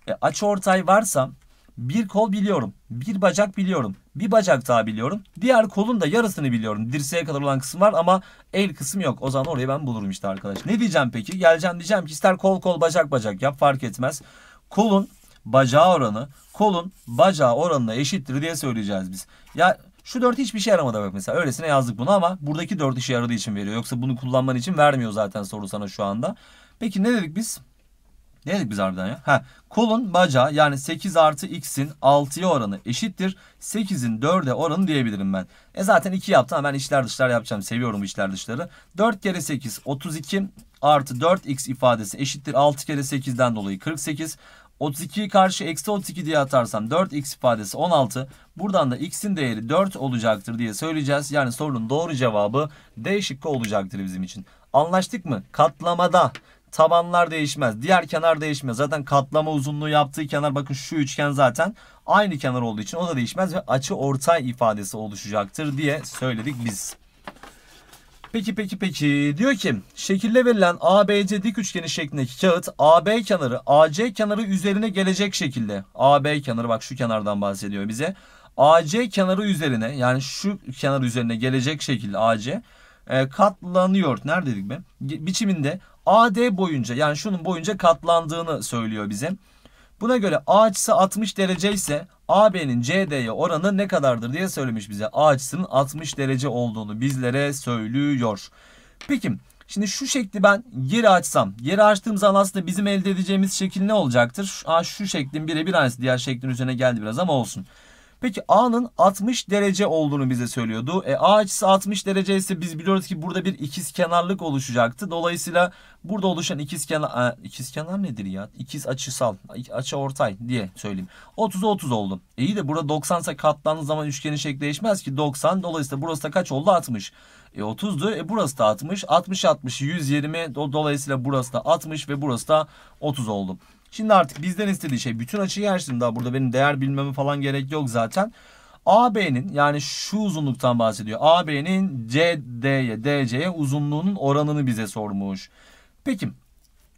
E açı ortay varsa bir kol biliyorum, bir bacak biliyorum, bir bacak daha biliyorum. Diğer kolun da yarısını biliyorum. Dirseğe kadar olan kısım var ama el kısım yok. O zaman orayı ben bulurum işte arkadaş. Ne diyeceğim peki? Geleceğim diyeceğim ki ister kol kol bacak bacak yap fark etmez. Kolun bacağı oranı kolun bacağı oranına eşittir diye söyleyeceğiz biz. Ya şu dört hiçbir şey yaramadı bak mesela. Öylesine yazdık bunu ama buradaki dört işe yaradığı için veriyor. Yoksa bunu kullanman için vermiyor zaten soru sana şu anda. Peki ne dedik biz? Ne dedik biz harbiden ya? Ha, kolun bacağı yani 8 artı x'in 6'ya oranı eşittir. 8'in 4'e oranı diyebilirim ben. E zaten 2 yaptım ama ben işler dışlar yapacağım. Seviyorum işler dışları. 4 kere 8 32 artı 4x ifadesi eşittir 6 kere 8'den dolayı 48 32'yi karşı eksi 32 diye atarsam 4x ifadesi 16. Buradan da x'in değeri 4 olacaktır diye söyleyeceğiz. Yani sorunun doğru cevabı D şıkkı olacaktır bizim için. Anlaştık mı? Katlamada tabanlar değişmez. Diğer kenar değişmez. Zaten katlama uzunluğu yaptığı kenar bakın şu üçgen zaten aynı kenar olduğu için o da değişmez ve açı ortay ifadesi oluşacaktır diye söyledik biz. Peki peki peki diyor ki şekilde verilen ABC dik üçgeni şeklindeki kağıt AB kenarı AC kenarı üzerine gelecek şekilde. AB kenarı bak şu kenardan bahsediyor bize. AC kenarı üzerine yani şu kenar üzerine gelecek şekilde AC e, katlanıyor. Neredeydik be? Biçiminde AD boyunca yani şunun boyunca katlandığını söylüyor bize. Buna göre A açısı 60 derece ise AB'nin CD'ye oranı ne kadardır diye söylemiş bize. A açısının 60 derece olduğunu bizlere söylüyor. Peki şimdi şu şekli ben geri açsam. Geri açtığım zaman aslında bizim elde edeceğimiz şekil ne olacaktır? Şu, şu şeklin birebir aynısı diğer şeklin üzerine geldi biraz ama olsun. Peki A'nın 60 derece olduğunu bize söylüyordu. E, A açısı 60 derece ise biz biliyoruz ki burada bir ikiz kenarlık oluşacaktı. Dolayısıyla burada oluşan ikiz kenar ikiz nedir ya? İkiz açısal, açı ortay diye söyleyeyim. 30'a 30 oldu. İyi de burada 90 ise katlandığınız zaman üçgenin şekli değişmez ki 90. Dolayısıyla burası da kaç oldu? 60. E 30'du. E burası da 60. 60 60 120. Dolayısıyla burası da 60 ve burası da 30 oldu. Şimdi artık bizden istediği şey bütün açıyı açtım daha burada benim değer bilmeme falan gerek yok zaten. AB'nin yani şu uzunluktan bahsediyor. AB'nin CD'ye, DC'ye uzunluğunun oranını bize sormuş. Peki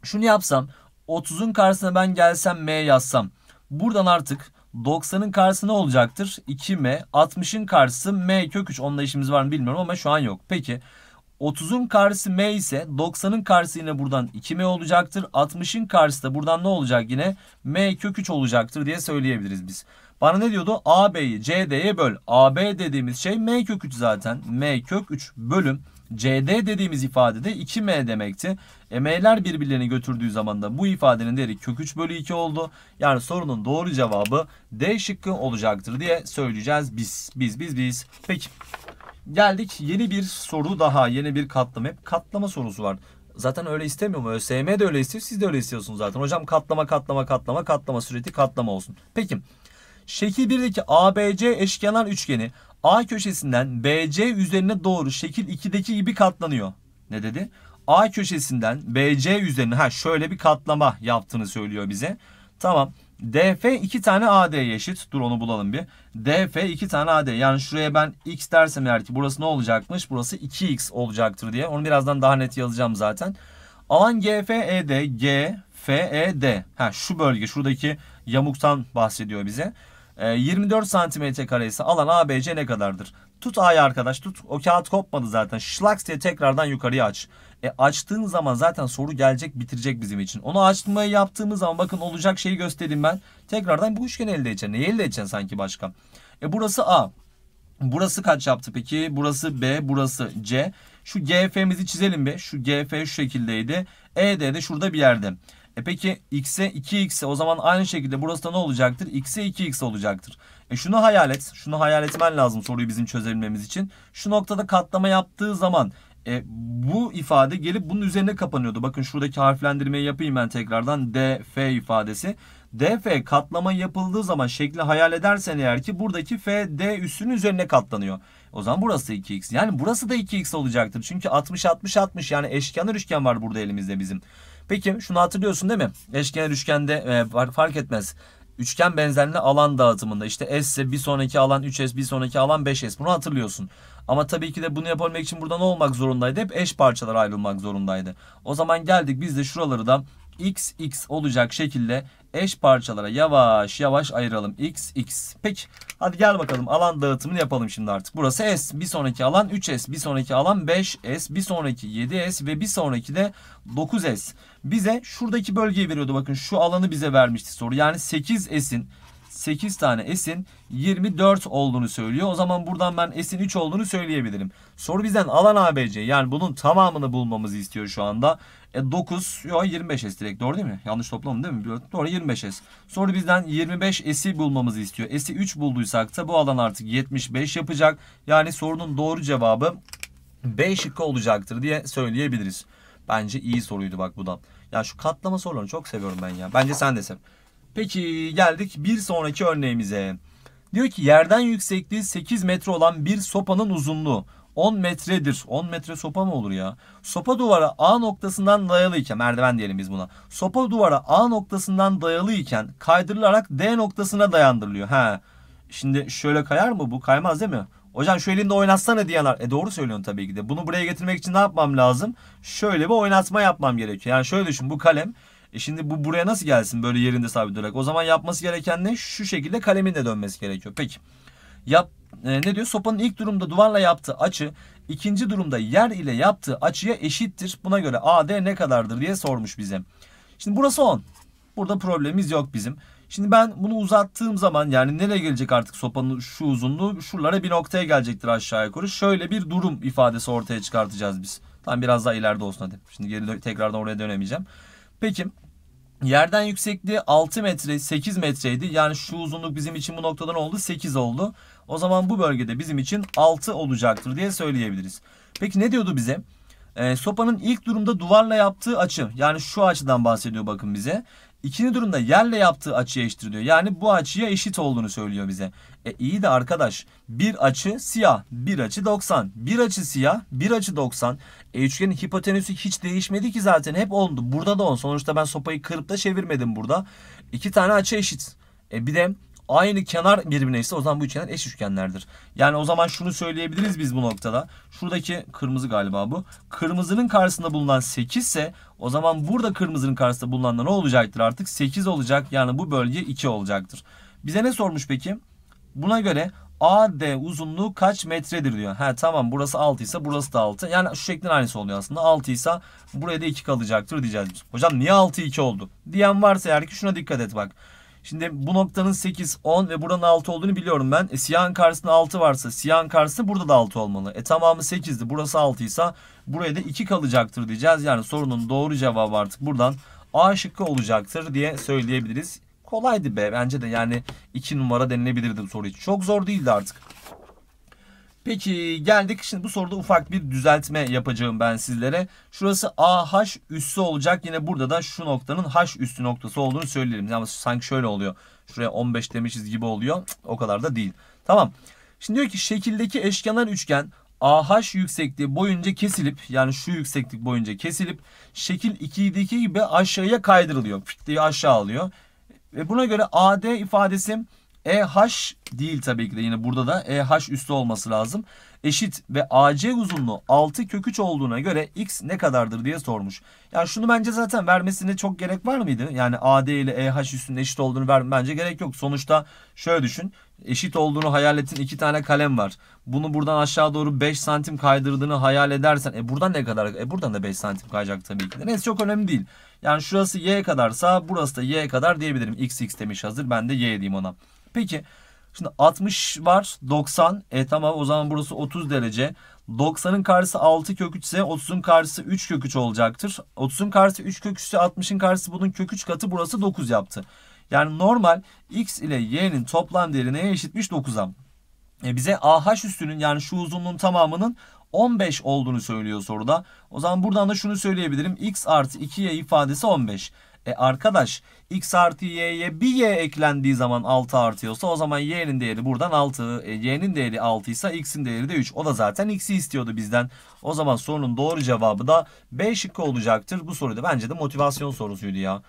şunu yapsam 30'un karşısına ben gelsem M yazsam. Buradan artık 90'ın karşısı ne olacaktır? 2M. 60'ın karşısı M kök 3. Onunla işimiz var mı bilmiyorum ama şu an yok. Peki 30'un karşısı m ise 90'ın karşısı yine buradan 2m olacaktır. 60'ın karşısı da buradan ne olacak yine? m kök 3 olacaktır diye söyleyebiliriz biz. Bana ne diyordu? AB'yi CD'ye böl. AB dediğimiz şey m kök 3 zaten. m kök 3 bölüm. CD dediğimiz ifade de 2M demekti. E, M'ler birbirlerini götürdüğü zaman da bu ifadenin değeri kök 3 bölü 2 oldu. Yani sorunun doğru cevabı D şıkkı olacaktır diye söyleyeceğiz biz. Biz biz biz. Peki. Geldik yeni bir soru daha, yeni bir katlama. Hep katlama sorusu var. Zaten öyle istemiyor mu? ÖSYM de öyle istiyor, siz de öyle istiyorsunuz zaten. Hocam katlama, katlama, katlama, katlama, sürekli katlama olsun. Peki, şekil 1'deki ABC eşkenar üçgeni A köşesinden BC üzerine doğru şekil 2'deki gibi katlanıyor. Ne dedi? A köşesinden BC üzerine, ha şöyle bir katlama yaptığını söylüyor bize. Tamam. DF 2 tane AD'ye eşit. Dur onu bulalım bir. DF 2 tane AD. Yani şuraya ben x dersem eğer ki burası ne olacakmış? Burası 2x olacaktır diye. Onu birazdan daha net yazacağım zaten. Alan GFED, GFED. Ha şu bölge şuradaki yamuktan bahsediyor bize. E, ee, 24 santimetre kare ise alan ABC ne kadardır? Tut A'yı arkadaş tut. O kağıt kopmadı zaten. Şlaks diye tekrardan yukarıya aç. E, açtığın zaman zaten soru gelecek bitirecek bizim için. Onu açmayı yaptığımız zaman bakın olacak şeyi göstereyim ben. Tekrardan bu üçgeni elde edeceksin. Neyi elde edeceksin sanki başka? E, burası A. Burası kaç yaptı peki? Burası B, burası C. Şu GF'mizi çizelim bir. Şu GF şu şekildeydi. ED de şurada bir yerde. E peki x'e 2x o zaman aynı şekilde burası da ne olacaktır? x'e 2x olacaktır. E şunu hayal et. Şunu hayal etmen lazım soruyu bizim çözebilmemiz için. Şu noktada katlama yaptığı zaman e, bu ifade gelip bunun üzerine kapanıyordu. Bakın şuradaki harflendirmeyi yapayım ben tekrardan. DF ifadesi. DF katlama yapıldığı zaman şekli hayal edersen eğer ki buradaki F, D üssünün üzerine katlanıyor. O zaman burası 2x. Yani burası da 2x olacaktır. Çünkü 60, 60, 60 yani eşkenar üçgen var burada elimizde bizim. Peki şunu hatırlıyorsun değil mi? Eşkenar üçgende e, fark etmez üçgen benzerliği alan dağıtımında işte S ise bir sonraki alan 3S bir sonraki alan 5S bunu hatırlıyorsun. Ama tabii ki de bunu yapabilmek için burada ne olmak zorundaydı? Hep eş parçalar ayrılmak zorundaydı. O zaman geldik biz de şuraları da x x olacak şekilde eş parçalara yavaş yavaş ayıralım. x x. Peki hadi gel bakalım alan dağıtımını yapalım şimdi artık. Burası S. Bir sonraki alan 3S. Bir sonraki alan 5S. Bir sonraki 7S ve bir sonraki de 9S. Bize şuradaki bölgeyi veriyordu. Bakın şu alanı bize vermişti soru. Yani 8S'in 8 tane S'in 24 olduğunu söylüyor. O zaman buradan ben S'in 3 olduğunu söyleyebilirim. Soru bizden alan ABC yani bunun tamamını bulmamızı istiyor şu anda. E 9 yok 25S direkt doğru değil mi? Yanlış toplamı değil mi? Doğru 25S. Soru bizden 25S'i bulmamızı istiyor. S'i 3 bulduysak da bu alan artık 75 yapacak. Yani sorunun doğru cevabı 5 şıkkı olacaktır diye söyleyebiliriz. Bence iyi soruydu bak bu da. Ya şu katlama sorularını çok seviyorum ben ya. Bence sen de sev. Peki geldik bir sonraki örneğimize. Diyor ki yerden yüksekliği 8 metre olan bir sopanın uzunluğu 10 metredir. 10 metre sopa mı olur ya? Sopa duvara A noktasından dayalı iken merdiven diyelim biz buna. Sopa duvara A noktasından dayalı iken kaydırılarak D noktasına dayandırılıyor. He. Şimdi şöyle kayar mı bu? Kaymaz değil mi? Hocam şu elinde oynatsana diyenler. E doğru söylüyorsun tabii ki de. Bunu buraya getirmek için ne yapmam lazım? Şöyle bir oynatma yapmam gerekiyor. Yani şöyle düşün bu kalem e şimdi bu buraya nasıl gelsin böyle yerinde sabit durarak? O zaman yapması gereken ne? Şu şekilde kalemin de dönmesi gerekiyor. Peki. Yap, e, ne diyor? Sopanın ilk durumda duvarla yaptığı açı ikinci durumda yer ile yaptığı açıya eşittir. Buna göre AD ne kadardır diye sormuş bize. Şimdi burası 10. Burada problemimiz yok bizim. Şimdi ben bunu uzattığım zaman yani nereye gelecek artık sopanın şu uzunluğu? Şuralara bir noktaya gelecektir aşağıya. yukarı. Şöyle bir durum ifadesi ortaya çıkartacağız biz. Tam biraz daha ileride olsun hadi. Şimdi geri tekrardan oraya dönemeyeceğim. Peki Yerden yüksekliği 6 metre 8 metreydi. Yani şu uzunluk bizim için bu noktadan oldu 8 oldu. O zaman bu bölgede bizim için 6 olacaktır diye söyleyebiliriz. Peki ne diyordu bize? E, sopanın ilk durumda duvarla yaptığı açı yani şu açıdan bahsediyor bakın bize. İkinci durumda yerle yaptığı açıya eşittir diyor. Yani bu açıya eşit olduğunu söylüyor bize. E iyi de arkadaş bir açı siyah, bir açı 90. Bir açı siyah, bir açı 90. E üçgenin hipotenüsü hiç değişmedi ki zaten. Hep oldu Burada da 10. Sonuçta ben sopayı kırıp da çevirmedim burada. İki tane açı eşit. E bir de aynı kenar birbirine ise o zaman bu üçgenler eş üçgenlerdir. Yani o zaman şunu söyleyebiliriz biz bu noktada. Şuradaki kırmızı galiba bu. Kırmızının karşısında bulunan 8 ise o zaman burada kırmızının karşısında bulunan da ne olacaktır artık? 8 olacak. Yani bu bölge 2 olacaktır. Bize ne sormuş peki? Buna göre AD uzunluğu kaç metredir diyor. Ha tamam burası 6 ise burası da 6. Yani şu şeklin aynısı oluyor aslında. 6 ise buraya da 2 kalacaktır diyeceğiz biz. Hocam niye 6 2 oldu? Diyen varsa eğer ki şuna dikkat et bak. Şimdi bu noktanın 8, 10 ve buranın 6 olduğunu biliyorum ben. E, siyahın karşısında 6 varsa siyahın karşısında burada da 6 olmalı. E tamamı 8'di. Burası 6 ise buraya da 2 kalacaktır diyeceğiz. Yani sorunun doğru cevabı artık buradan A şıkkı olacaktır diye söyleyebiliriz kolaydı be. Bence de yani 2 numara denilebilirdi soru için. Çok zor değildi artık. Peki geldik şimdi bu soruda ufak bir düzeltme yapacağım ben sizlere. Şurası AH üssü olacak. Yine burada da şu noktanın H üssü noktası olduğunu söyleyelim. Yani sanki şöyle oluyor. Şuraya 15 demişiz gibi oluyor. O kadar da değil. Tamam. Şimdi diyor ki şekildeki eşkenar üçgen AH yüksekliği boyunca kesilip yani şu yükseklik boyunca kesilip şekil 2'deki gibi aşağıya kaydırılıyor. Pitliği aşağı alıyor. Ve buna göre AD ifadesi EH değil tabii ki de yine burada da EH üstü olması lazım. Eşit ve AC uzunluğu 6 köküç olduğuna göre X ne kadardır diye sormuş. Yani şunu bence zaten vermesine çok gerek var mıydı? Yani AD ile EH üstünün eşit olduğunu ver bence gerek yok. Sonuçta şöyle düşün. Eşit olduğunu hayal ettin iki tane kalem var. Bunu buradan aşağı doğru 5 santim kaydırdığını hayal edersen. E buradan ne kadar? E buradan da 5 santim kayacak tabii ki de. Neyse çok önemli değil. Yani şurası y kadarsa burası da y kadar diyebilirim. x x demiş hazır. Ben de y diyeyim ona. Peki şimdi 60 var 90. E tamam o zaman burası 30 derece. 90'ın karşısı 6 kök 3 ise 30'un karşısı 3 kök 3 olacaktır. 30'un karşısı 3 kök 3 ise 60'ın karşısı bunun kök 3 katı burası 9 yaptı. Yani normal x ile y'nin toplam değeri neye eşitmiş 9'a. E bize AH üstünün yani şu uzunluğun tamamının 15 olduğunu söylüyor soruda. O zaman buradan da şunu söyleyebilirim. X artı 2Y ifadesi 15. E arkadaş x artı y'ye bir y eklendiği zaman 6 artıyorsa o zaman y'nin değeri buradan 6. E, y'nin değeri 6 ise x'in değeri de 3. O da zaten x'i istiyordu bizden. O zaman sorunun doğru cevabı da B şıkkı olacaktır. Bu soruda. bence de motivasyon sorusuydu ya.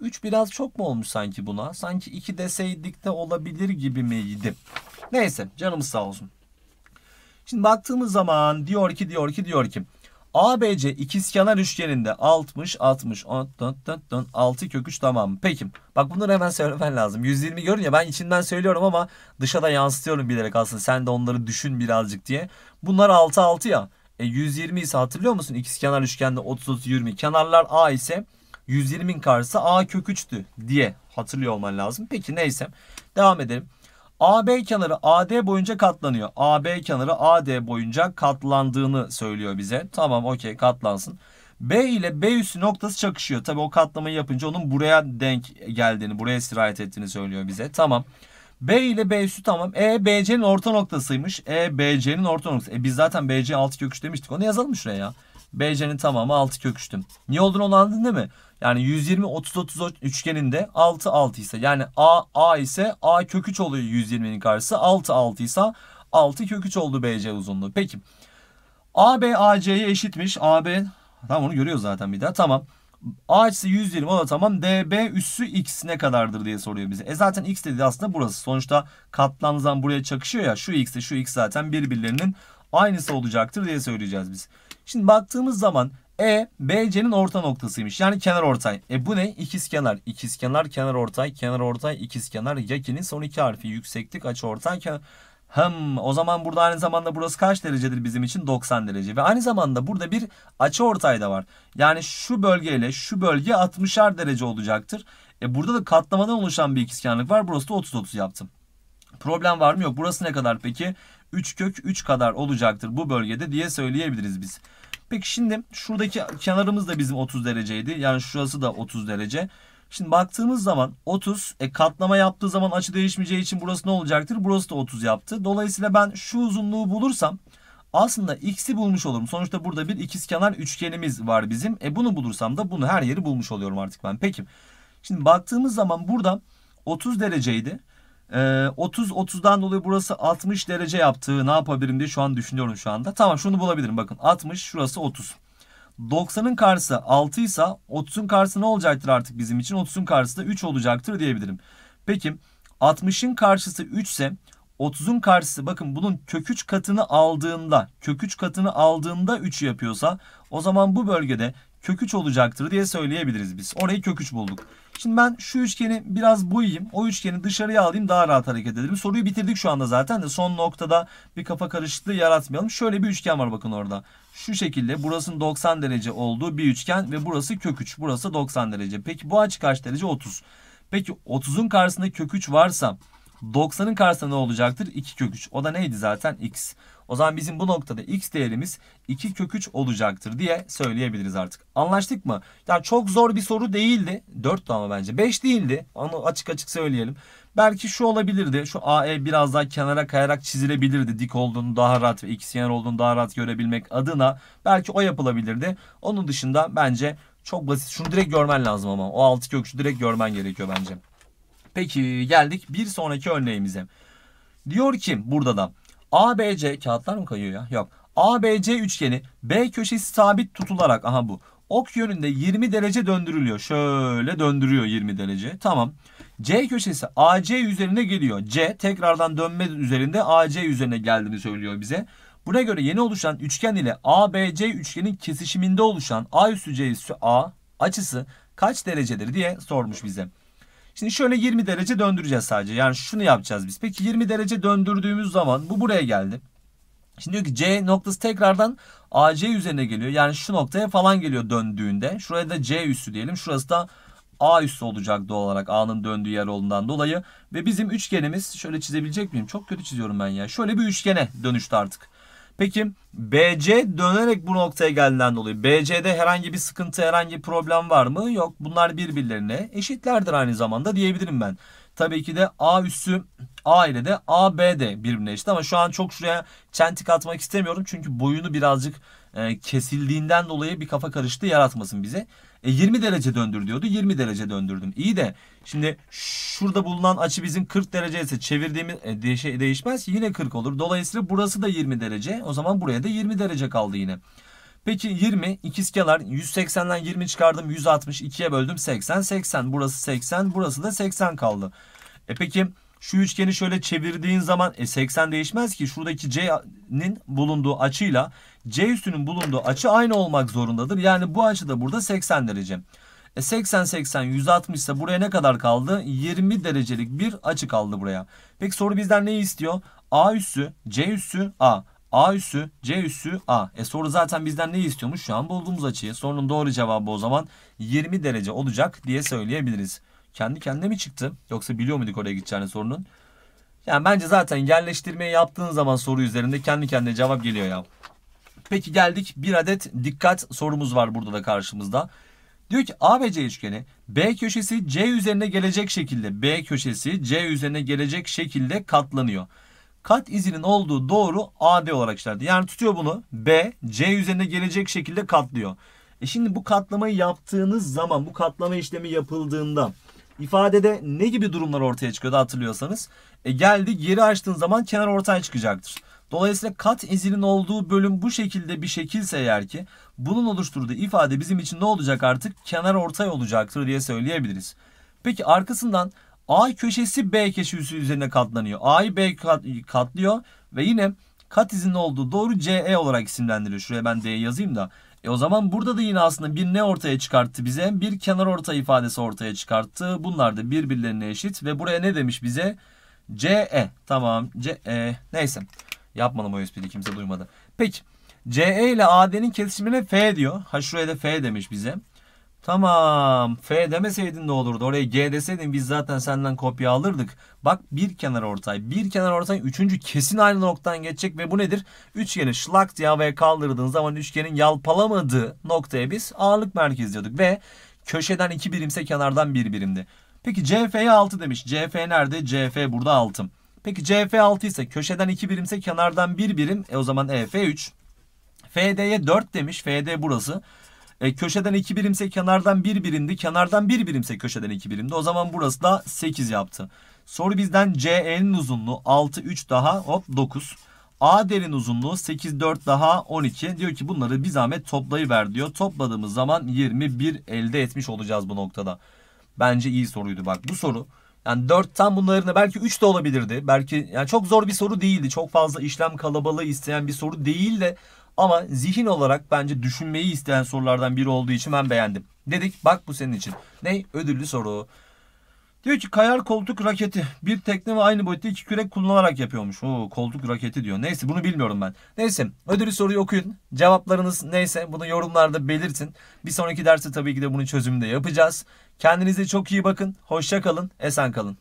3 biraz çok mu olmuş sanki buna? Sanki 2 deseydik de olabilir gibi miydi? Neyse canımız sağ olsun. Şimdi baktığımız zaman diyor ki diyor ki diyor ki ABC ikizkenar üçgeninde 60 60 10, 6 kök 3 tamam. Peki bak bunları hemen söylemen lazım. 120 görün ya ben içinden söylüyorum ama dışa da yansıtıyorum bilerek aslında. Sen de onları düşün birazcık diye. Bunlar 6 6 ya. E 120 ise hatırlıyor musun? ikizkenar üçgende 30 30 20. Kenarlar A ise 120'nin karşısı A kök 3'tü diye hatırlıyor olman lazım. Peki neyse devam edelim. AB kenarı AD boyunca katlanıyor. AB kenarı AD boyunca katlandığını söylüyor bize. Tamam okey katlansın. B ile B üssü noktası çakışıyor. Tabi o katlamayı yapınca onun buraya denk geldiğini, buraya sirayet ettiğini söylüyor bize. Tamam. B ile B üssü tamam. E BC'nin orta noktasıymış. E BC'nin orta noktası. E biz zaten BC altı kök demiştik. Onu yazalım şuraya ya. BC'nin tamamı 6 kök Niye olduğunu onu anladın değil mi? Yani 120 30 30 üçgeninde 6 6 ise yani A A ise A köküç 3 oluyor 120'nin karşısı. 6 6 ise 6 köküç oldu BC uzunluğu. Peki AB AC'ye eşitmiş. AB tamam onu görüyor zaten bir daha. Tamam. A açısı 120 o da tamam. DB üssü x ne kadardır diye soruyor bize. E zaten x dedi aslında burası. Sonuçta katlanızdan buraya çakışıyor ya. Şu x ile şu x zaten birbirlerinin aynısı olacaktır diye söyleyeceğiz biz. Şimdi baktığımız zaman E BC'nin orta noktasıymış. Yani kenar ortay. E bu ne? İkiz kenar. İkiz kenar kenar ortay. Kenar ortay ikiz kenar. Yakinin son iki harfi. Yükseklik açı ortay kenar. Hım o zaman burada aynı zamanda burası kaç derecedir bizim için? 90 derece. Ve aynı zamanda burada bir açı ortay da var. Yani şu bölgeyle şu bölge 60'ar derece olacaktır. E burada da katlamadan oluşan bir ikizkenlik var. Burası da 30-30 yaptım. Problem var mı? Yok. Burası ne kadar peki? 3 kök 3 kadar olacaktır bu bölgede diye söyleyebiliriz biz. Peki şimdi şuradaki kenarımız da bizim 30 dereceydi. Yani şurası da 30 derece. Şimdi baktığımız zaman 30 e, katlama yaptığı zaman açı değişmeyeceği için burası ne olacaktır? Burası da 30 yaptı. Dolayısıyla ben şu uzunluğu bulursam aslında x'i bulmuş olurum. Sonuçta burada bir ikizkenar üçgenimiz var bizim. E bunu bulursam da bunu her yeri bulmuş oluyorum artık ben. Peki şimdi baktığımız zaman burada 30 dereceydi. Ee, 30-30'dan dolayı burası 60 derece yaptı. ne yapabilirim diye şu an düşünüyorum şu anda. Tamam şunu bulabilirim bakın 60 şurası 30. 90'ın karşısı 6 ise 30'un karşısı ne olacaktır artık bizim için? 30'un karşısı da 3 olacaktır diyebilirim. Peki 60'ın karşısı 3 ise 30'un karşısı bakın bunun kök 3 katını aldığında kök 3 katını aldığında 3 yapıyorsa o zaman bu bölgede kök 3 olacaktır diye söyleyebiliriz biz. Orayı kök 3 bulduk. Şimdi ben şu üçgeni biraz boyayayım. O üçgeni dışarıya alayım daha rahat hareket edelim. Soruyu bitirdik şu anda zaten de son noktada bir kafa karışıklığı yaratmayalım. Şöyle bir üçgen var bakın orada. Şu şekilde burasının 90 derece olduğu bir üçgen ve burası kök 3. Burası 90 derece. Peki bu açı kaç derece? 30. Peki 30'un karşısında kök 3 varsa 90'ın karşısında ne olacaktır? 2 kök 3. O da neydi zaten? X. O zaman bizim bu noktada x değerimiz 2 kök 3 olacaktır diye söyleyebiliriz artık. Anlaştık mı? Yani çok zor bir soru değildi. 4 ama bence. 5 değildi. Onu açık açık söyleyelim. Belki şu olabilirdi. Şu AE biraz daha kenara kayarak çizilebilirdi. Dik olduğunu daha rahat ve ikisi yan olduğunu daha rahat görebilmek adına. Belki o yapılabilirdi. Onun dışında bence çok basit. Şunu direkt görmen lazım ama. O altı kökçü direkt görmen gerekiyor bence. Peki geldik bir sonraki örneğimize. Diyor ki burada da ABC kağıtlar mı kayıyor ya? Yok. ABC üçgeni B köşesi sabit tutularak aha bu. Ok yönünde 20 derece döndürülüyor. Şöyle döndürüyor 20 derece. Tamam. C köşesi AC üzerine geliyor. C tekrardan dönme üzerinde AC üzerine geldiğini söylüyor bize. Buna göre yeni oluşan üçgen ile ABC üçgenin kesişiminde oluşan A üssü C üssü A açısı kaç derecedir diye sormuş bize. Şimdi şöyle 20 derece döndüreceğiz sadece. Yani şunu yapacağız biz. Peki 20 derece döndürdüğümüz zaman bu buraya geldi. Şimdi diyor ki C noktası tekrardan AC üzerine geliyor. Yani şu noktaya falan geliyor döndüğünde. Şuraya da C üssü diyelim. Şurası da A üssü olacak doğal olarak A'nın döndüğü yer olduğundan dolayı. Ve bizim üçgenimiz şöyle çizebilecek miyim? Çok kötü çiziyorum ben ya. Şöyle bir üçgene dönüştü artık. Peki BC dönerek bu noktaya geldiğinden dolayı BC'de herhangi bir sıkıntı, herhangi bir problem var mı? Yok. Bunlar birbirlerine eşitlerdir aynı zamanda diyebilirim ben. Tabii ki de A üssü A ile de A B de birbirine eşit ama şu an çok şuraya çentik atmak istemiyorum. Çünkü boyunu birazcık e, kesildiğinden dolayı bir kafa karıştı yaratmasın bize. E 20 derece döndür diyordu. 20 derece döndürdüm. İyi de şimdi şurada bulunan açı bizim 40 derece ise çevirdiğimiz e, değişe, değişmez yine 40 olur. Dolayısıyla burası da 20 derece. O zaman buraya da 20 derece kaldı yine. Peki 20 ikizkenar 180'den 20 çıkardım 160 2'ye böldüm 80 80 burası 80 burası da 80 kaldı. E peki şu üçgeni şöyle çevirdiğin zaman e 80 değişmez ki şuradaki C'nin bulunduğu açıyla C üstünün bulunduğu açı aynı olmak zorundadır. Yani bu açı da burada 80 derece. E 80 80 160 ise buraya ne kadar kaldı? 20 derecelik bir açı kaldı buraya. Peki soru bizden neyi istiyor? A üssü, C üssü, A. A üssü, C üssü, A. E soru zaten bizden neyi istiyormuş? Şu an bulduğumuz açıyı. Sorunun doğru cevabı o zaman 20 derece olacak diye söyleyebiliriz. Kendi kendine mi çıktı? Yoksa biliyor muyduk oraya gideceğini sorunun? Yani bence zaten yerleştirmeyi yaptığın zaman soru üzerinde kendi kendine cevap geliyor ya. Peki geldik bir adet dikkat sorumuz var burada da karşımızda. Diyor ki ABC üçgeni B köşesi C üzerine gelecek şekilde B köşesi C üzerine gelecek şekilde katlanıyor. Kat izinin olduğu doğru AD olarak işlerdi. Yani tutuyor bunu B C üzerine gelecek şekilde katlıyor. E şimdi bu katlamayı yaptığınız zaman bu katlama işlemi yapıldığında ifadede ne gibi durumlar ortaya çıkıyordu hatırlıyorsanız. E geldi geri açtığın zaman kenar ortaya çıkacaktır. Dolayısıyla kat izinin olduğu bölüm bu şekilde bir şekilse eğer ki bunun oluşturduğu ifade bizim için ne olacak artık? Kenar ortay olacaktır diye söyleyebiliriz. Peki arkasından A köşesi B köşesi üzerine katlanıyor. A'yı B katlıyor ve yine kat izinin olduğu doğru CE olarak isimlendiriyor. Şuraya ben D yazayım da. E o zaman burada da yine aslında bir ne ortaya çıkarttı bize? Bir kenar ortay ifadesi ortaya çıkarttı. Bunlar da birbirlerine eşit ve buraya ne demiş bize? CE. Tamam. CE. Neyse. Yapmadım o espriyi kimse duymadı. Peki CE ile AD'nin kesişimine F diyor. Ha şuraya da F demiş bize. Tamam F demeseydin ne olurdu? Oraya G deseydin biz zaten senden kopya alırdık. Bak bir kenar ortay. Bir kenar ortay üçüncü kesin aynı noktadan geçecek ve bu nedir? Üçgeni şlak diye havaya kaldırdığın zaman üçgenin yalpalamadığı noktaya biz ağırlık merkezi diyorduk. Ve köşeden iki birimse kenardan bir birimdi. Peki CF'ye 6 demiş. CF nerede? CF burada 6. Peki CF 6 ise köşeden 2 birimse kenardan 1 birim. E o zaman EF 3. FD'ye 4 demiş. FD burası. E, köşeden 2 birimse kenardan 1 bir birimdi. Kenardan 1 bir birimse köşeden 2 birimdi. O zaman burası da 8 yaptı. Soru bizden CE'nin uzunluğu 6 3 daha hop 9. A derin uzunluğu 8 4 daha 12. Diyor ki bunları bir zahmet toplayıver diyor. Topladığımız zaman 21 elde etmiş olacağız bu noktada. Bence iyi soruydu bak bu soru. Yani 4 tam bunların belki 3 de olabilirdi. Belki yani çok zor bir soru değildi. Çok fazla işlem kalabalığı isteyen bir soru değil de ama zihin olarak bence düşünmeyi isteyen sorulardan biri olduğu için ben beğendim. Dedik bak bu senin için. Ne? Ödüllü soru. Diyor ki kayar koltuk raketi. Bir tekne ve aynı boyutta iki kürek kullanarak yapıyormuş. Oo, koltuk raketi diyor. Neyse bunu bilmiyorum ben. Neyse ödüllü soruyu okuyun. Cevaplarınız neyse bunu yorumlarda belirtin. Bir sonraki derste tabii ki de bunun çözümünü de yapacağız. Kendinize çok iyi bakın. Hoşça kalın. Esen kalın.